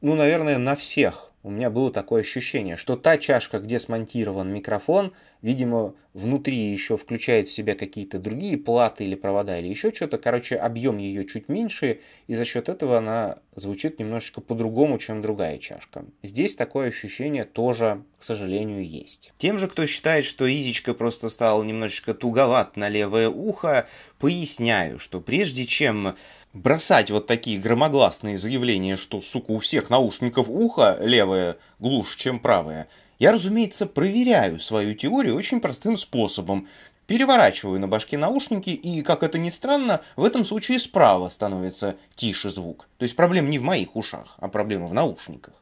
ну, наверное, на всех у меня было такое ощущение, что та чашка, где смонтирован микрофон, видимо, внутри еще включает в себя какие-то другие платы или провода или еще что-то. Короче, объем ее чуть меньше, и за счет этого она звучит немножечко по-другому, чем другая чашка. Здесь такое ощущение тоже, к сожалению, есть. Тем же, кто считает, что изичка просто стала немножечко туговат на левое ухо, поясняю, что прежде чем бросать вот такие громогласные заявления, что, сука, у всех наушников ухо левое глушь чем правое, я, разумеется, проверяю свою теорию очень простым способом. Переворачиваю на башке наушники, и, как это ни странно, в этом случае справа становится тише звук. То есть проблема не в моих ушах, а проблема в наушниках.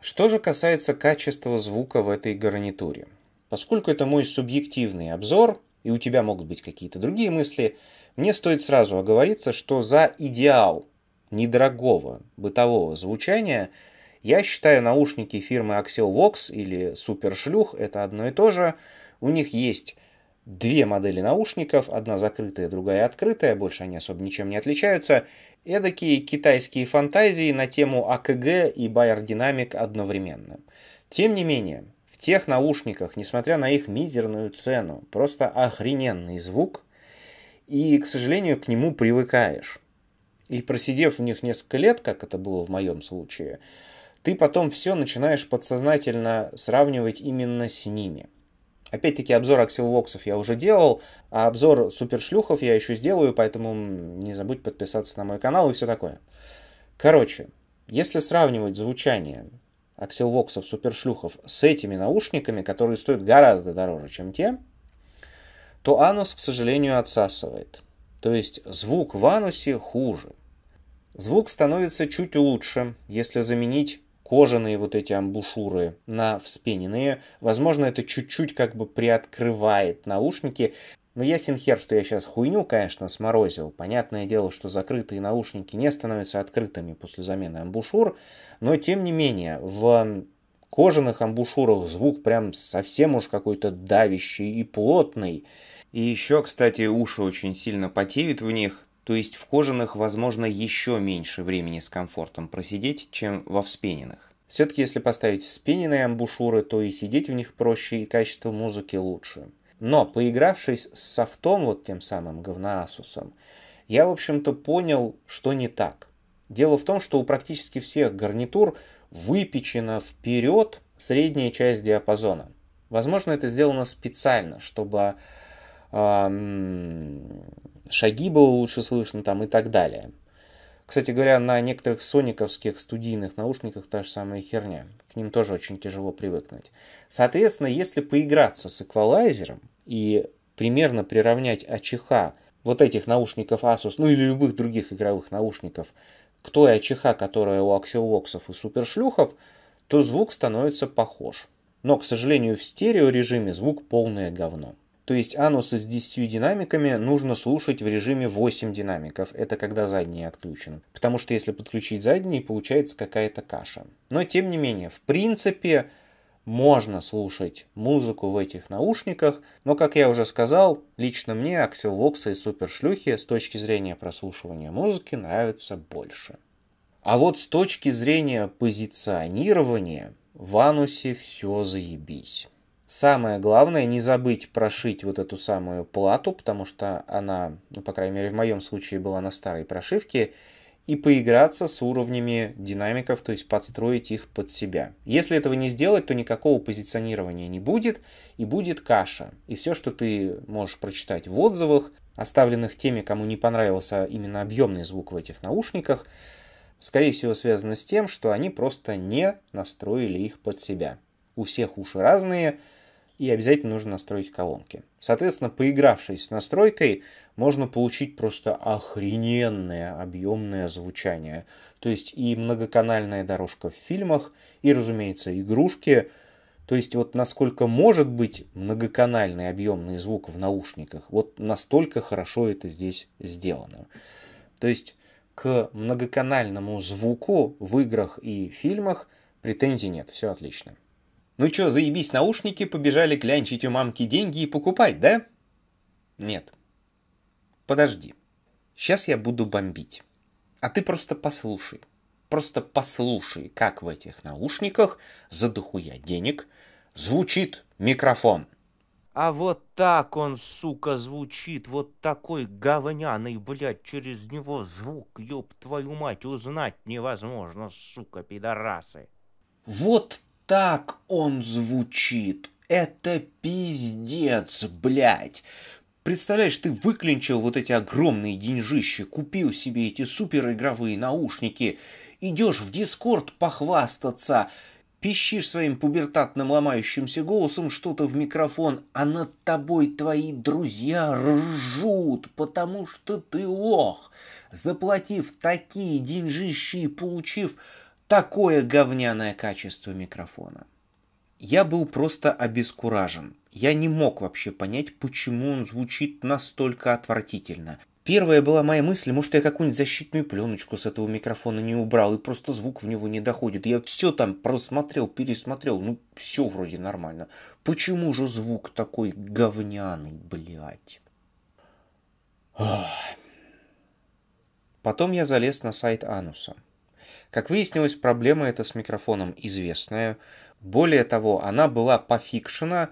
Что же касается качества звука в этой гарнитуре. Поскольку это мой субъективный обзор, и у тебя могут быть какие-то другие мысли, мне стоит сразу оговориться, что за идеал недорогого бытового звучания я считаю наушники фирмы Axel Vox или Super Супершлюх, это одно и то же. У них есть две модели наушников, одна закрытая, другая открытая, больше они особо ничем не отличаются. Эдакие китайские фантазии на тему АКГ и Bayer Dynamic одновременно. Тем не менее, в тех наушниках, несмотря на их мизерную цену, просто охрененный звук – и, к сожалению, к нему привыкаешь. И просидев в них несколько лет, как это было в моем случае, ты потом все начинаешь подсознательно сравнивать именно с ними. Опять-таки, обзор аксилвоксов я уже делал, а обзор супершлюхов я еще сделаю, поэтому не забудь подписаться на мой канал и все такое. Короче, если сравнивать звучание аксилвоксов супершлюхов с этими наушниками, которые стоят гораздо дороже, чем те, то анус, к сожалению, отсасывает. То есть звук в анусе хуже. Звук становится чуть лучше, если заменить кожаные вот эти амбушюры на вспененные. Возможно, это чуть-чуть как бы приоткрывает наушники. Но я синхер, что я сейчас хуйню, конечно, сморозил. Понятное дело, что закрытые наушники не становятся открытыми после замены амбушюр. Но, тем не менее, в кожаных амбушюрах звук прям совсем уж какой-то давящий и плотный. И еще, кстати, уши очень сильно потеют в них, то есть в кожаных, возможно, еще меньше времени с комфортом просидеть, чем во вспененных. Все-таки, если поставить вспененные амбушюры, то и сидеть в них проще, и качество музыки лучше. Но, поигравшись с софтом, вот тем самым говноасусом, я, в общем-то, понял, что не так. Дело в том, что у практически всех гарнитур выпечена вперед средняя часть диапазона. Возможно, это сделано специально, чтобы шаги было лучше слышно там и так далее. Кстати говоря, на некоторых сониковских студийных наушниках та же самая херня. К ним тоже очень тяжело привыкнуть. Соответственно, если поиграться с эквалайзером и примерно приравнять АЧХ вот этих наушников Asus, ну или любых других игровых наушников, к той АЧХ, которая у аксиолоксов и супершлюхов, то звук становится похож. Но, к сожалению, в стереорежиме звук полное говно. То есть анусы с 10 динамиками нужно слушать в режиме 8 динамиков. Это когда задние отключены. Потому что если подключить задние, получается какая-то каша. Но тем не менее, в принципе, можно слушать музыку в этих наушниках, но, как я уже сказал, лично мне Axel Vox и Супершлюхи с точки зрения прослушивания музыки нравятся больше. А вот с точки зрения позиционирования в анусе все заебись. Самое главное не забыть прошить вот эту самую плату, потому что она, ну, по крайней мере, в моем случае была на старой прошивке, и поиграться с уровнями динамиков, то есть подстроить их под себя. Если этого не сделать, то никакого позиционирования не будет, и будет каша. И все, что ты можешь прочитать в отзывах, оставленных теми, кому не понравился именно объемный звук в этих наушниках, скорее всего связано с тем, что они просто не настроили их под себя. У всех уши разные – и обязательно нужно настроить колонки. Соответственно, поигравшись с настройкой, можно получить просто охрененное объемное звучание. То есть и многоканальная дорожка в фильмах, и, разумеется, игрушки. То есть вот насколько может быть многоканальный объемный звук в наушниках, вот настолько хорошо это здесь сделано. То есть к многоканальному звуку в играх и фильмах претензий нет, все отлично. Ну чё, заебись наушники, побежали клянчить у мамки деньги и покупать, да? Нет. Подожди. Сейчас я буду бомбить. А ты просто послушай. Просто послушай, как в этих наушниках за дохуя денег звучит микрофон. А вот так он, сука, звучит, вот такой говняный, блядь, через него звук, ёб твою мать, узнать невозможно, сука, пидорасы. Вот так он звучит. Это пиздец, блядь. Представляешь, ты выклинчил вот эти огромные деньжища, купил себе эти суперигровые наушники, идешь в Дискорд похвастаться, пищишь своим пубертатным ломающимся голосом что-то в микрофон, а над тобой твои друзья ржут, потому что ты лох. Заплатив такие деньжищи и получив такое говняное качество микрофона. Я был просто обескуражен. Я не мог вообще понять, почему он звучит настолько отвратительно. Первая была моя мысль, может, я какую-нибудь защитную пленочку с этого микрофона не убрал, и просто звук в него не доходит. Я все там просмотрел, пересмотрел, ну, все вроде нормально. Почему же звук такой говняный, блядь? Потом я залез на сайт Ануса. Как выяснилось, проблема эта с микрофоном известная. Более того, она была пофикшена,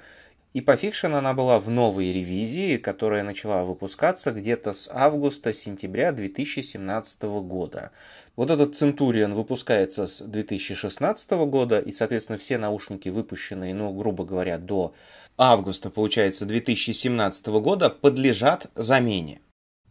и пофикшена она была в новой ревизии, которая начала выпускаться где-то с августа-сентября 2017 года. Вот этот Центуриан выпускается с 2016 года, и, соответственно, все наушники, выпущенные, ну, грубо говоря, до августа, получается, 2017 года, подлежат замене.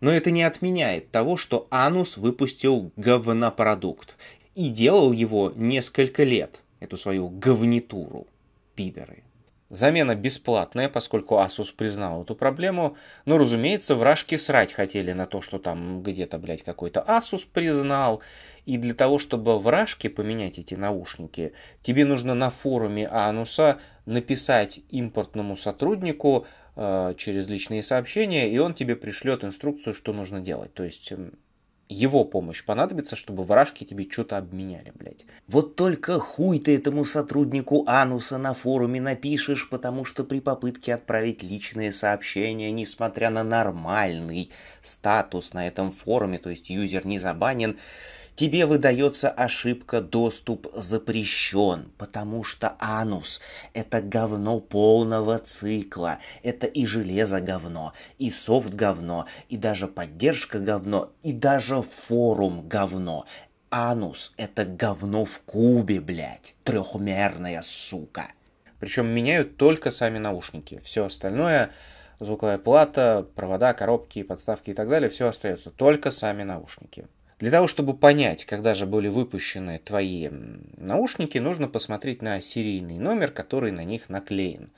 Но это не отменяет того, что Анус выпустил говнопродукт и делал его несколько лет, эту свою говнитуру, пидоры. Замена бесплатная, поскольку Asus признал эту проблему, но, разумеется, вражки срать хотели на то, что там где-то, блядь, какой-то Asus признал, и для того, чтобы вражки поменять эти наушники, тебе нужно на форуме Ануса написать импортному сотруднику э, через личные сообщения, и он тебе пришлет инструкцию, что нужно делать. То есть его помощь понадобится, чтобы вражки тебе что-то обменяли, блядь. Вот только хуй ты этому сотруднику Ануса на форуме напишешь, потому что при попытке отправить личные сообщения, несмотря на нормальный статус на этом форуме, то есть юзер не забанен, тебе выдается ошибка «Доступ запрещен», потому что анус — это говно полного цикла. Это и железо говно, и софт говно, и даже поддержка говно, и даже форум говно. Анус — это говно в кубе, блядь. Трехмерная сука. Причем меняют только сами наушники. Все остальное звуковая плата, провода, коробки, подставки и так далее, все остается. Только сами наушники. Для того, чтобы понять, когда же были выпущены твои наушники, нужно посмотреть на серийный номер, который на них наклеен.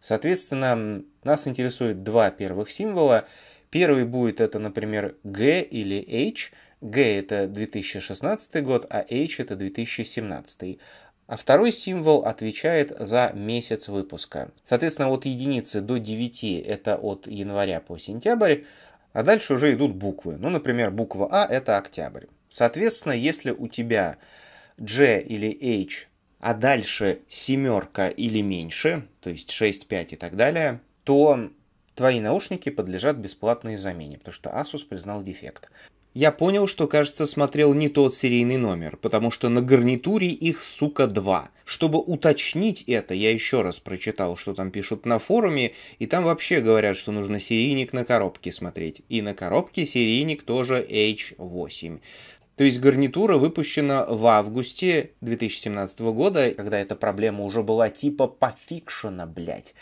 Соответственно, нас интересует два первых символа. Первый будет это, например, G или H. G это 2016 год, а H это 2017. А второй символ отвечает за месяц выпуска. Соответственно, от единицы до 9 это от января по сентябрь, а дальше уже идут буквы. Ну, например, буква А – это октябрь. Соответственно, если у тебя G или H, а дальше семерка или меньше, то есть 6, 5 и так далее, то твои наушники подлежат бесплатной замене, потому что Asus признал дефект я понял, что, кажется, смотрел не тот серийный номер, потому что на гарнитуре их, сука, два. Чтобы уточнить это, я еще раз прочитал, что там пишут на форуме, и там вообще говорят, что нужно серийник на коробке смотреть. И на коробке серийник тоже H8. То есть гарнитура выпущена в августе 2017 года, когда эта проблема уже была типа пофикшена, блядь.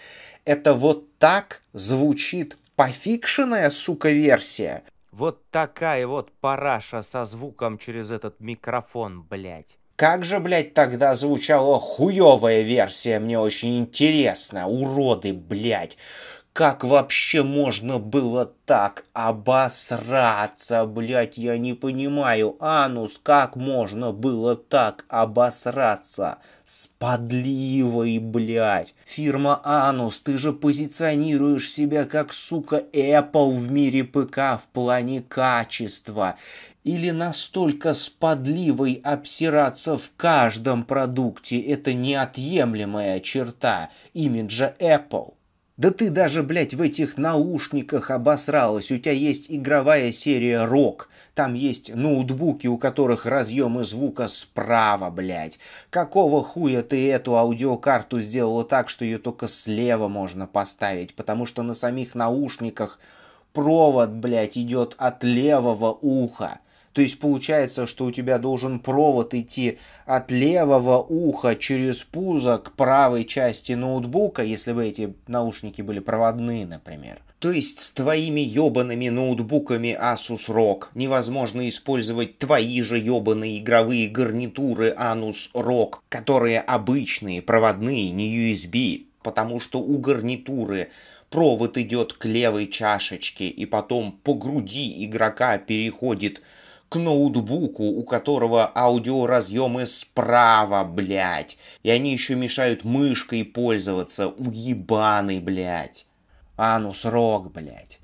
Это вот так звучит пофикшенная, сука, версия вот такая вот параша со звуком через этот микрофон, блядь. Как же, блядь, тогда звучала хуевая версия, мне очень интересно, уроды, блядь. Как вообще можно было так обосраться, блять, я не понимаю. Анус, как можно было так обосраться? С подливой, блять. Фирма Анус, ты же позиционируешь себя как, сука, Apple в мире ПК в плане качества или настолько с подливой обсираться в каждом продукте – это неотъемлемая черта имиджа Apple. Да ты даже, блядь, в этих наушниках обосралась. У тебя есть игровая серия «Рок». Там есть ноутбуки, у которых разъемы звука справа, блядь. Какого хуя ты эту аудиокарту сделала так, что ее только слева можно поставить? Потому что на самих наушниках провод, блядь, идет от левого уха. То есть получается, что у тебя должен провод идти от левого уха через пузо к правой части ноутбука, если бы эти наушники были проводные, например. То есть с твоими ёбаными ноутбуками Asus ROG невозможно использовать твои же ёбаные игровые гарнитуры Anus ROG, которые обычные, проводные, не USB, потому что у гарнитуры провод идет к левой чашечке и потом по груди игрока переходит к ноутбуку, у которого аудиоразъемы справа, блядь. И они еще мешают мышкой пользоваться, уебаны, блядь. Анус рок, блядь.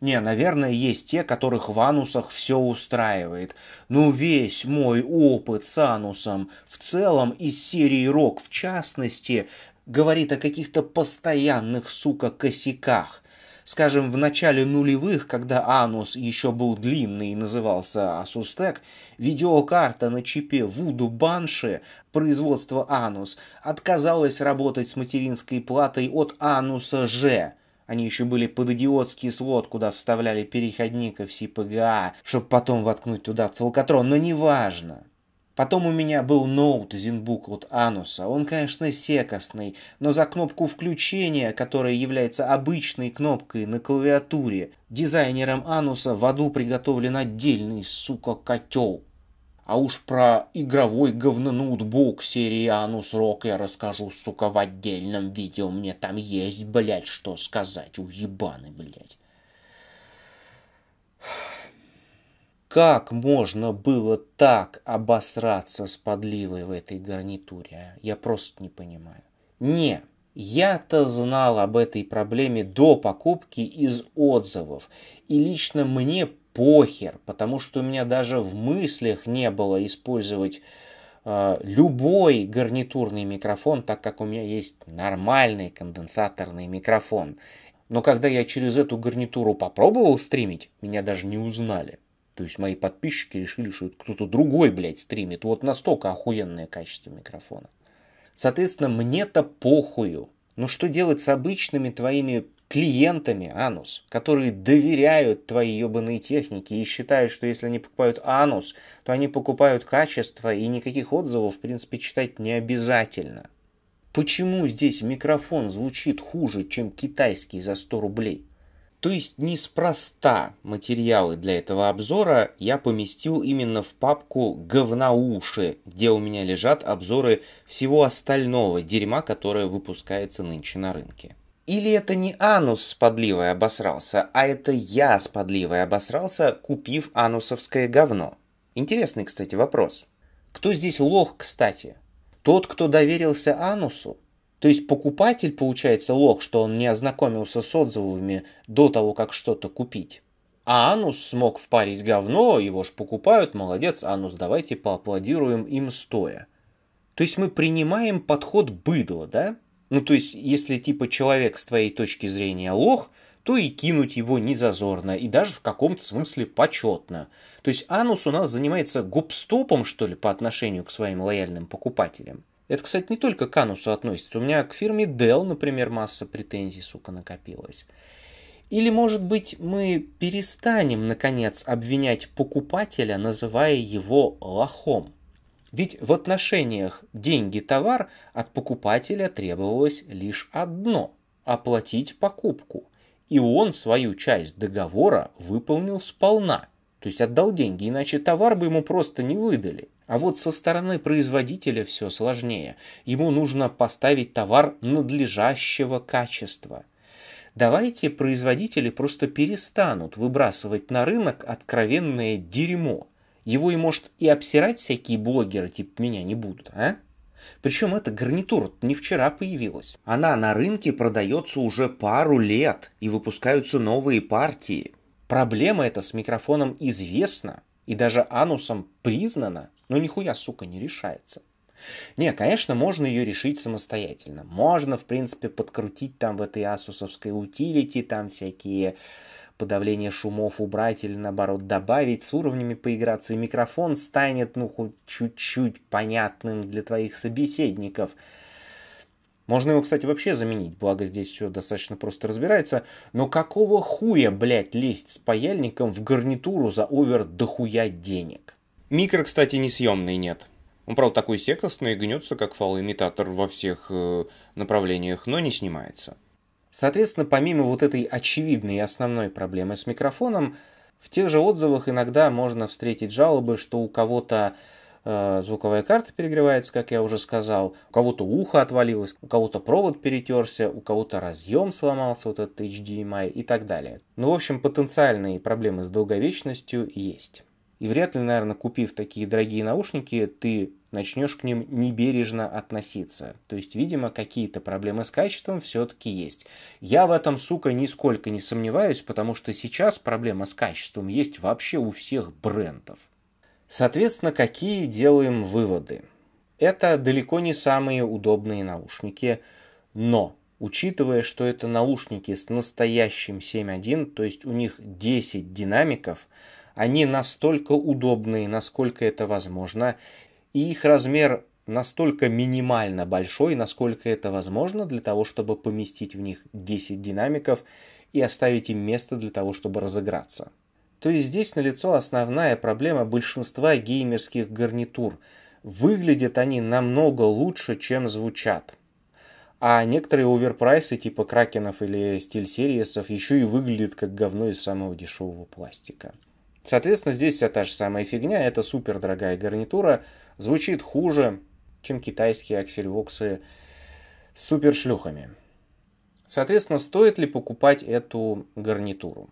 Не, наверное, есть те, которых в анусах все устраивает. Но ну, весь мой опыт с анусом в целом из серии рок в частности говорит о каких-то постоянных, сука, косяках. Скажем, в начале нулевых, когда Анус еще был длинный и назывался AsusTek, видеокарта на чипе Voodoo Banshee производства Анус отказалась работать с материнской платой от Ануса G. Они еще были под идиотский слот, куда вставляли переходника в CPGA, а, чтобы потом воткнуть туда целкотрон, но неважно. Потом у меня был ноут Зинбук от Ануса. Он, конечно, секостный, но за кнопку включения, которая является обычной кнопкой на клавиатуре, дизайнером Ануса в аду приготовлен отдельный, сука, котел. А уж про игровой говноноутбук серии Анус Рок я расскажу, сука, в отдельном видео. Мне там есть, блядь, что сказать, уебаны, блядь. Как можно было так обосраться с подливой в этой гарнитуре? А? Я просто не понимаю. Не, я-то знал об этой проблеме до покупки из отзывов. И лично мне похер, потому что у меня даже в мыслях не было использовать э, любой гарнитурный микрофон, так как у меня есть нормальный конденсаторный микрофон. Но когда я через эту гарнитуру попробовал стримить, меня даже не узнали. То есть мои подписчики решили, что кто-то другой, блядь, стримит. Вот настолько охуенное качество микрофона. Соответственно, мне-то похую. Но ну что делать с обычными твоими клиентами, анус, которые доверяют твоей ебаной технике и считают, что если они покупают анус, то они покупают качество, и никаких отзывов, в принципе, читать не обязательно. Почему здесь микрофон звучит хуже, чем китайский за 100 рублей? То есть неспроста материалы для этого обзора я поместил именно в папку «Говноуши», где у меня лежат обзоры всего остального дерьма, которое выпускается нынче на рынке. Или это не анус с подливой обосрался, а это я с подливой обосрался, купив анусовское говно. Интересный, кстати, вопрос. Кто здесь лох, кстати? Тот, кто доверился анусу? То есть покупатель, получается, лох, что он не ознакомился с отзывами до того, как что-то купить. А Анус смог впарить говно, его ж покупают, молодец, Анус, давайте поаплодируем им стоя. То есть мы принимаем подход быдла, да? Ну, то есть, если типа человек с твоей точки зрения лох, то и кинуть его не зазорно, и даже в каком-то смысле почетно. То есть Анус у нас занимается гопстопом, что ли, по отношению к своим лояльным покупателям. Это, кстати, не только к Анусу относится. У меня к фирме Dell, например, масса претензий, сука, накопилась. Или, может быть, мы перестанем, наконец, обвинять покупателя, называя его лохом? Ведь в отношениях деньги-товар от покупателя требовалось лишь одно – оплатить покупку. И он свою часть договора выполнил сполна, то есть отдал деньги, иначе товар бы ему просто не выдали – а вот со стороны производителя все сложнее. Ему нужно поставить товар надлежащего качества. Давайте производители просто перестанут выбрасывать на рынок откровенное дерьмо. Его и, может, и обсирать всякие блогеры типа меня не будут, а? Причем эта гарнитура не вчера появилась. Она на рынке продается уже пару лет, и выпускаются новые партии. Проблема эта с микрофоном известна и даже анусом признана но ну, нихуя, сука, не решается. Не, конечно, можно ее решить самостоятельно. Можно, в принципе, подкрутить там в этой асусовской утилити, там всякие подавление шумов убрать или наоборот добавить, с уровнями поиграться, и микрофон станет, ну, хоть чуть-чуть понятным для твоих собеседников. Можно его, кстати, вообще заменить, благо здесь все достаточно просто разбирается. Но какого хуя, блядь, лезть с паяльником в гарнитуру за овер дохуя денег? Микро, кстати, несъемный нет. Он, правда, такой секостный, гнется, как фалоимитатор во всех э, направлениях, но не снимается. Соответственно, помимо вот этой очевидной и основной проблемы с микрофоном, в тех же отзывах иногда можно встретить жалобы, что у кого-то э, звуковая карта перегревается, как я уже сказал, у кого-то ухо отвалилось, у кого-то провод перетерся, у кого-то разъем сломался, вот этот HDMI и так далее. Ну, в общем, потенциальные проблемы с долговечностью есть. И вряд ли, наверное, купив такие дорогие наушники, ты начнешь к ним небережно относиться. То есть, видимо, какие-то проблемы с качеством все-таки есть. Я в этом, сука, нисколько не сомневаюсь, потому что сейчас проблема с качеством есть вообще у всех брендов. Соответственно, какие делаем выводы? Это далеко не самые удобные наушники, но учитывая, что это наушники с настоящим 7.1, то есть у них 10 динамиков, они настолько удобные, насколько это возможно, и их размер настолько минимально большой, насколько это возможно, для того, чтобы поместить в них 10 динамиков и оставить им место для того, чтобы разыграться. То есть здесь налицо основная проблема большинства геймерских гарнитур. Выглядят они намного лучше, чем звучат. А некоторые оверпрайсы типа кракенов или стиль сериесов еще и выглядят как говно из самого дешевого пластика. Соответственно, здесь вся та же самая фигня. Это супер дорогая гарнитура. Звучит хуже, чем китайские аксельвоксы с супер шлюхами. Соответственно, стоит ли покупать эту гарнитуру?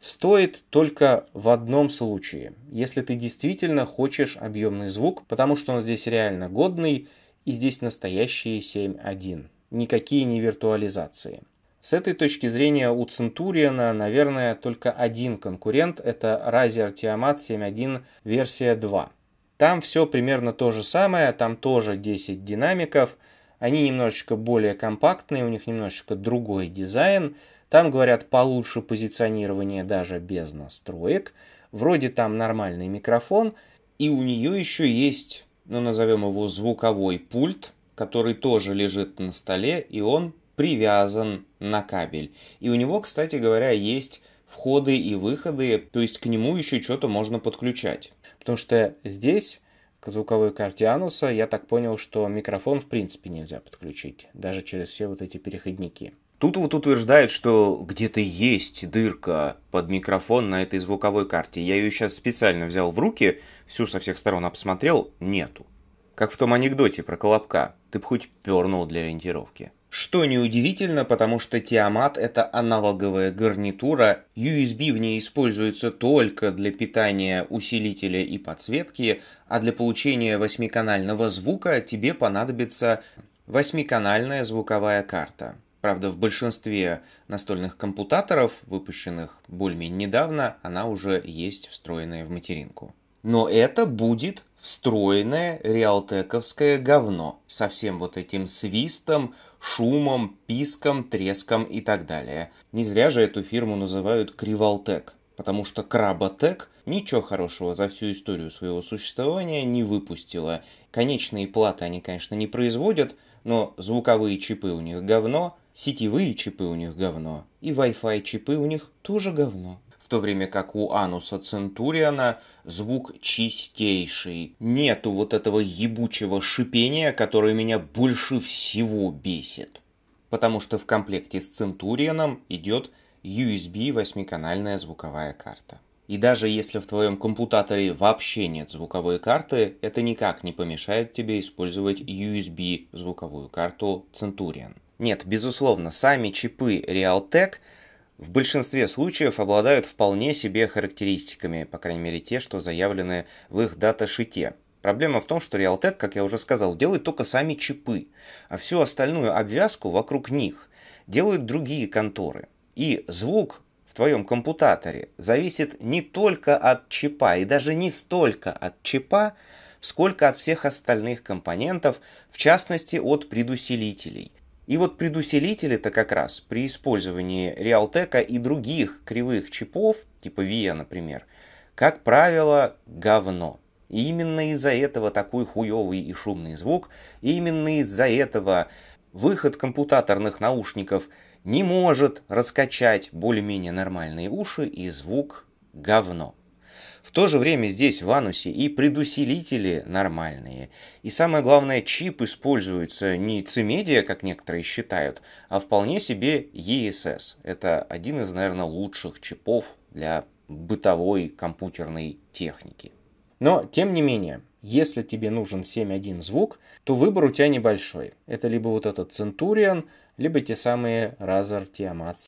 Стоит только в одном случае, если ты действительно хочешь объемный звук, потому что он здесь реально годный и здесь настоящие 7.1. Никакие не виртуализации. С этой точки зрения у Центуриана, наверное, только один конкурент – это Razer Tiamat 7.1 версия 2. Там все примерно то же самое, там тоже 10 динамиков, они немножечко более компактные, у них немножечко другой дизайн, там говорят получше позиционирование даже без настроек, вроде там нормальный микрофон, и у нее еще есть, ну назовем его звуковой пульт, который тоже лежит на столе, и он привязан на кабель. И у него, кстати говоря, есть входы и выходы, то есть к нему еще что-то можно подключать. Потому что здесь к звуковой карте ануса я так понял, что микрофон в принципе нельзя подключить, даже через все вот эти переходники. Тут вот утверждает, что где-то есть дырка под микрофон на этой звуковой карте. Я ее сейчас специально взял в руки, всю со всех сторон обсмотрел, нету. Как в том анекдоте про Колобка. Ты бы хоть пернул для ориентировки. Что неудивительно, потому что Tiamat это аналоговая гарнитура, USB в ней используется только для питания усилителя и подсветки, а для получения восьмиканального звука тебе понадобится восьмиканальная звуковая карта. Правда, в большинстве настольных компутаторов, выпущенных более недавно, она уже есть встроенная в материнку. Но это будет встроенное реалтековское говно со всем вот этим свистом, шумом, писком, треском и так далее. Не зря же эту фирму называют Кривалтек, потому что Кработек ничего хорошего за всю историю своего существования не выпустила. Конечные платы они, конечно, не производят, но звуковые чипы у них говно, сетевые чипы у них говно, и Wi-Fi чипы у них тоже говно то время как у Ануса Центуриана звук чистейший. Нету вот этого ебучего шипения, которое меня больше всего бесит. Потому что в комплекте с Центурианом идет USB восьмиканальная звуковая карта. И даже если в твоем компьютере вообще нет звуковой карты, это никак не помешает тебе использовать USB звуковую карту Centurion. Нет, безусловно, сами чипы Realtek – в большинстве случаев обладают вполне себе характеристиками, по крайней мере те, что заявлены в их дата-шите. Проблема в том, что Realtek, как я уже сказал, делает только сами чипы, а всю остальную обвязку вокруг них делают другие конторы. И звук в твоем компутаторе зависит не только от чипа, и даже не столько от чипа, сколько от всех остальных компонентов, в частности от предусилителей – и вот предусилители-то как раз при использовании Realtek и других кривых чипов, типа VIA, например, как правило, говно. И именно из-за этого такой хуёвый и шумный звук, и именно из-за этого выход компутаторных наушников не может раскачать более-менее нормальные уши и звук говно. В то же время здесь в анусе и предусилители нормальные. И самое главное, чип используется не цимедия, как некоторые считают, а вполне себе ESS. Это один из, наверное, лучших чипов для бытовой компьютерной техники. Но, тем не менее, если тебе нужен 7.1 звук, то выбор у тебя небольшой. Это либо вот этот Centurion, либо те самые Razer Tiamat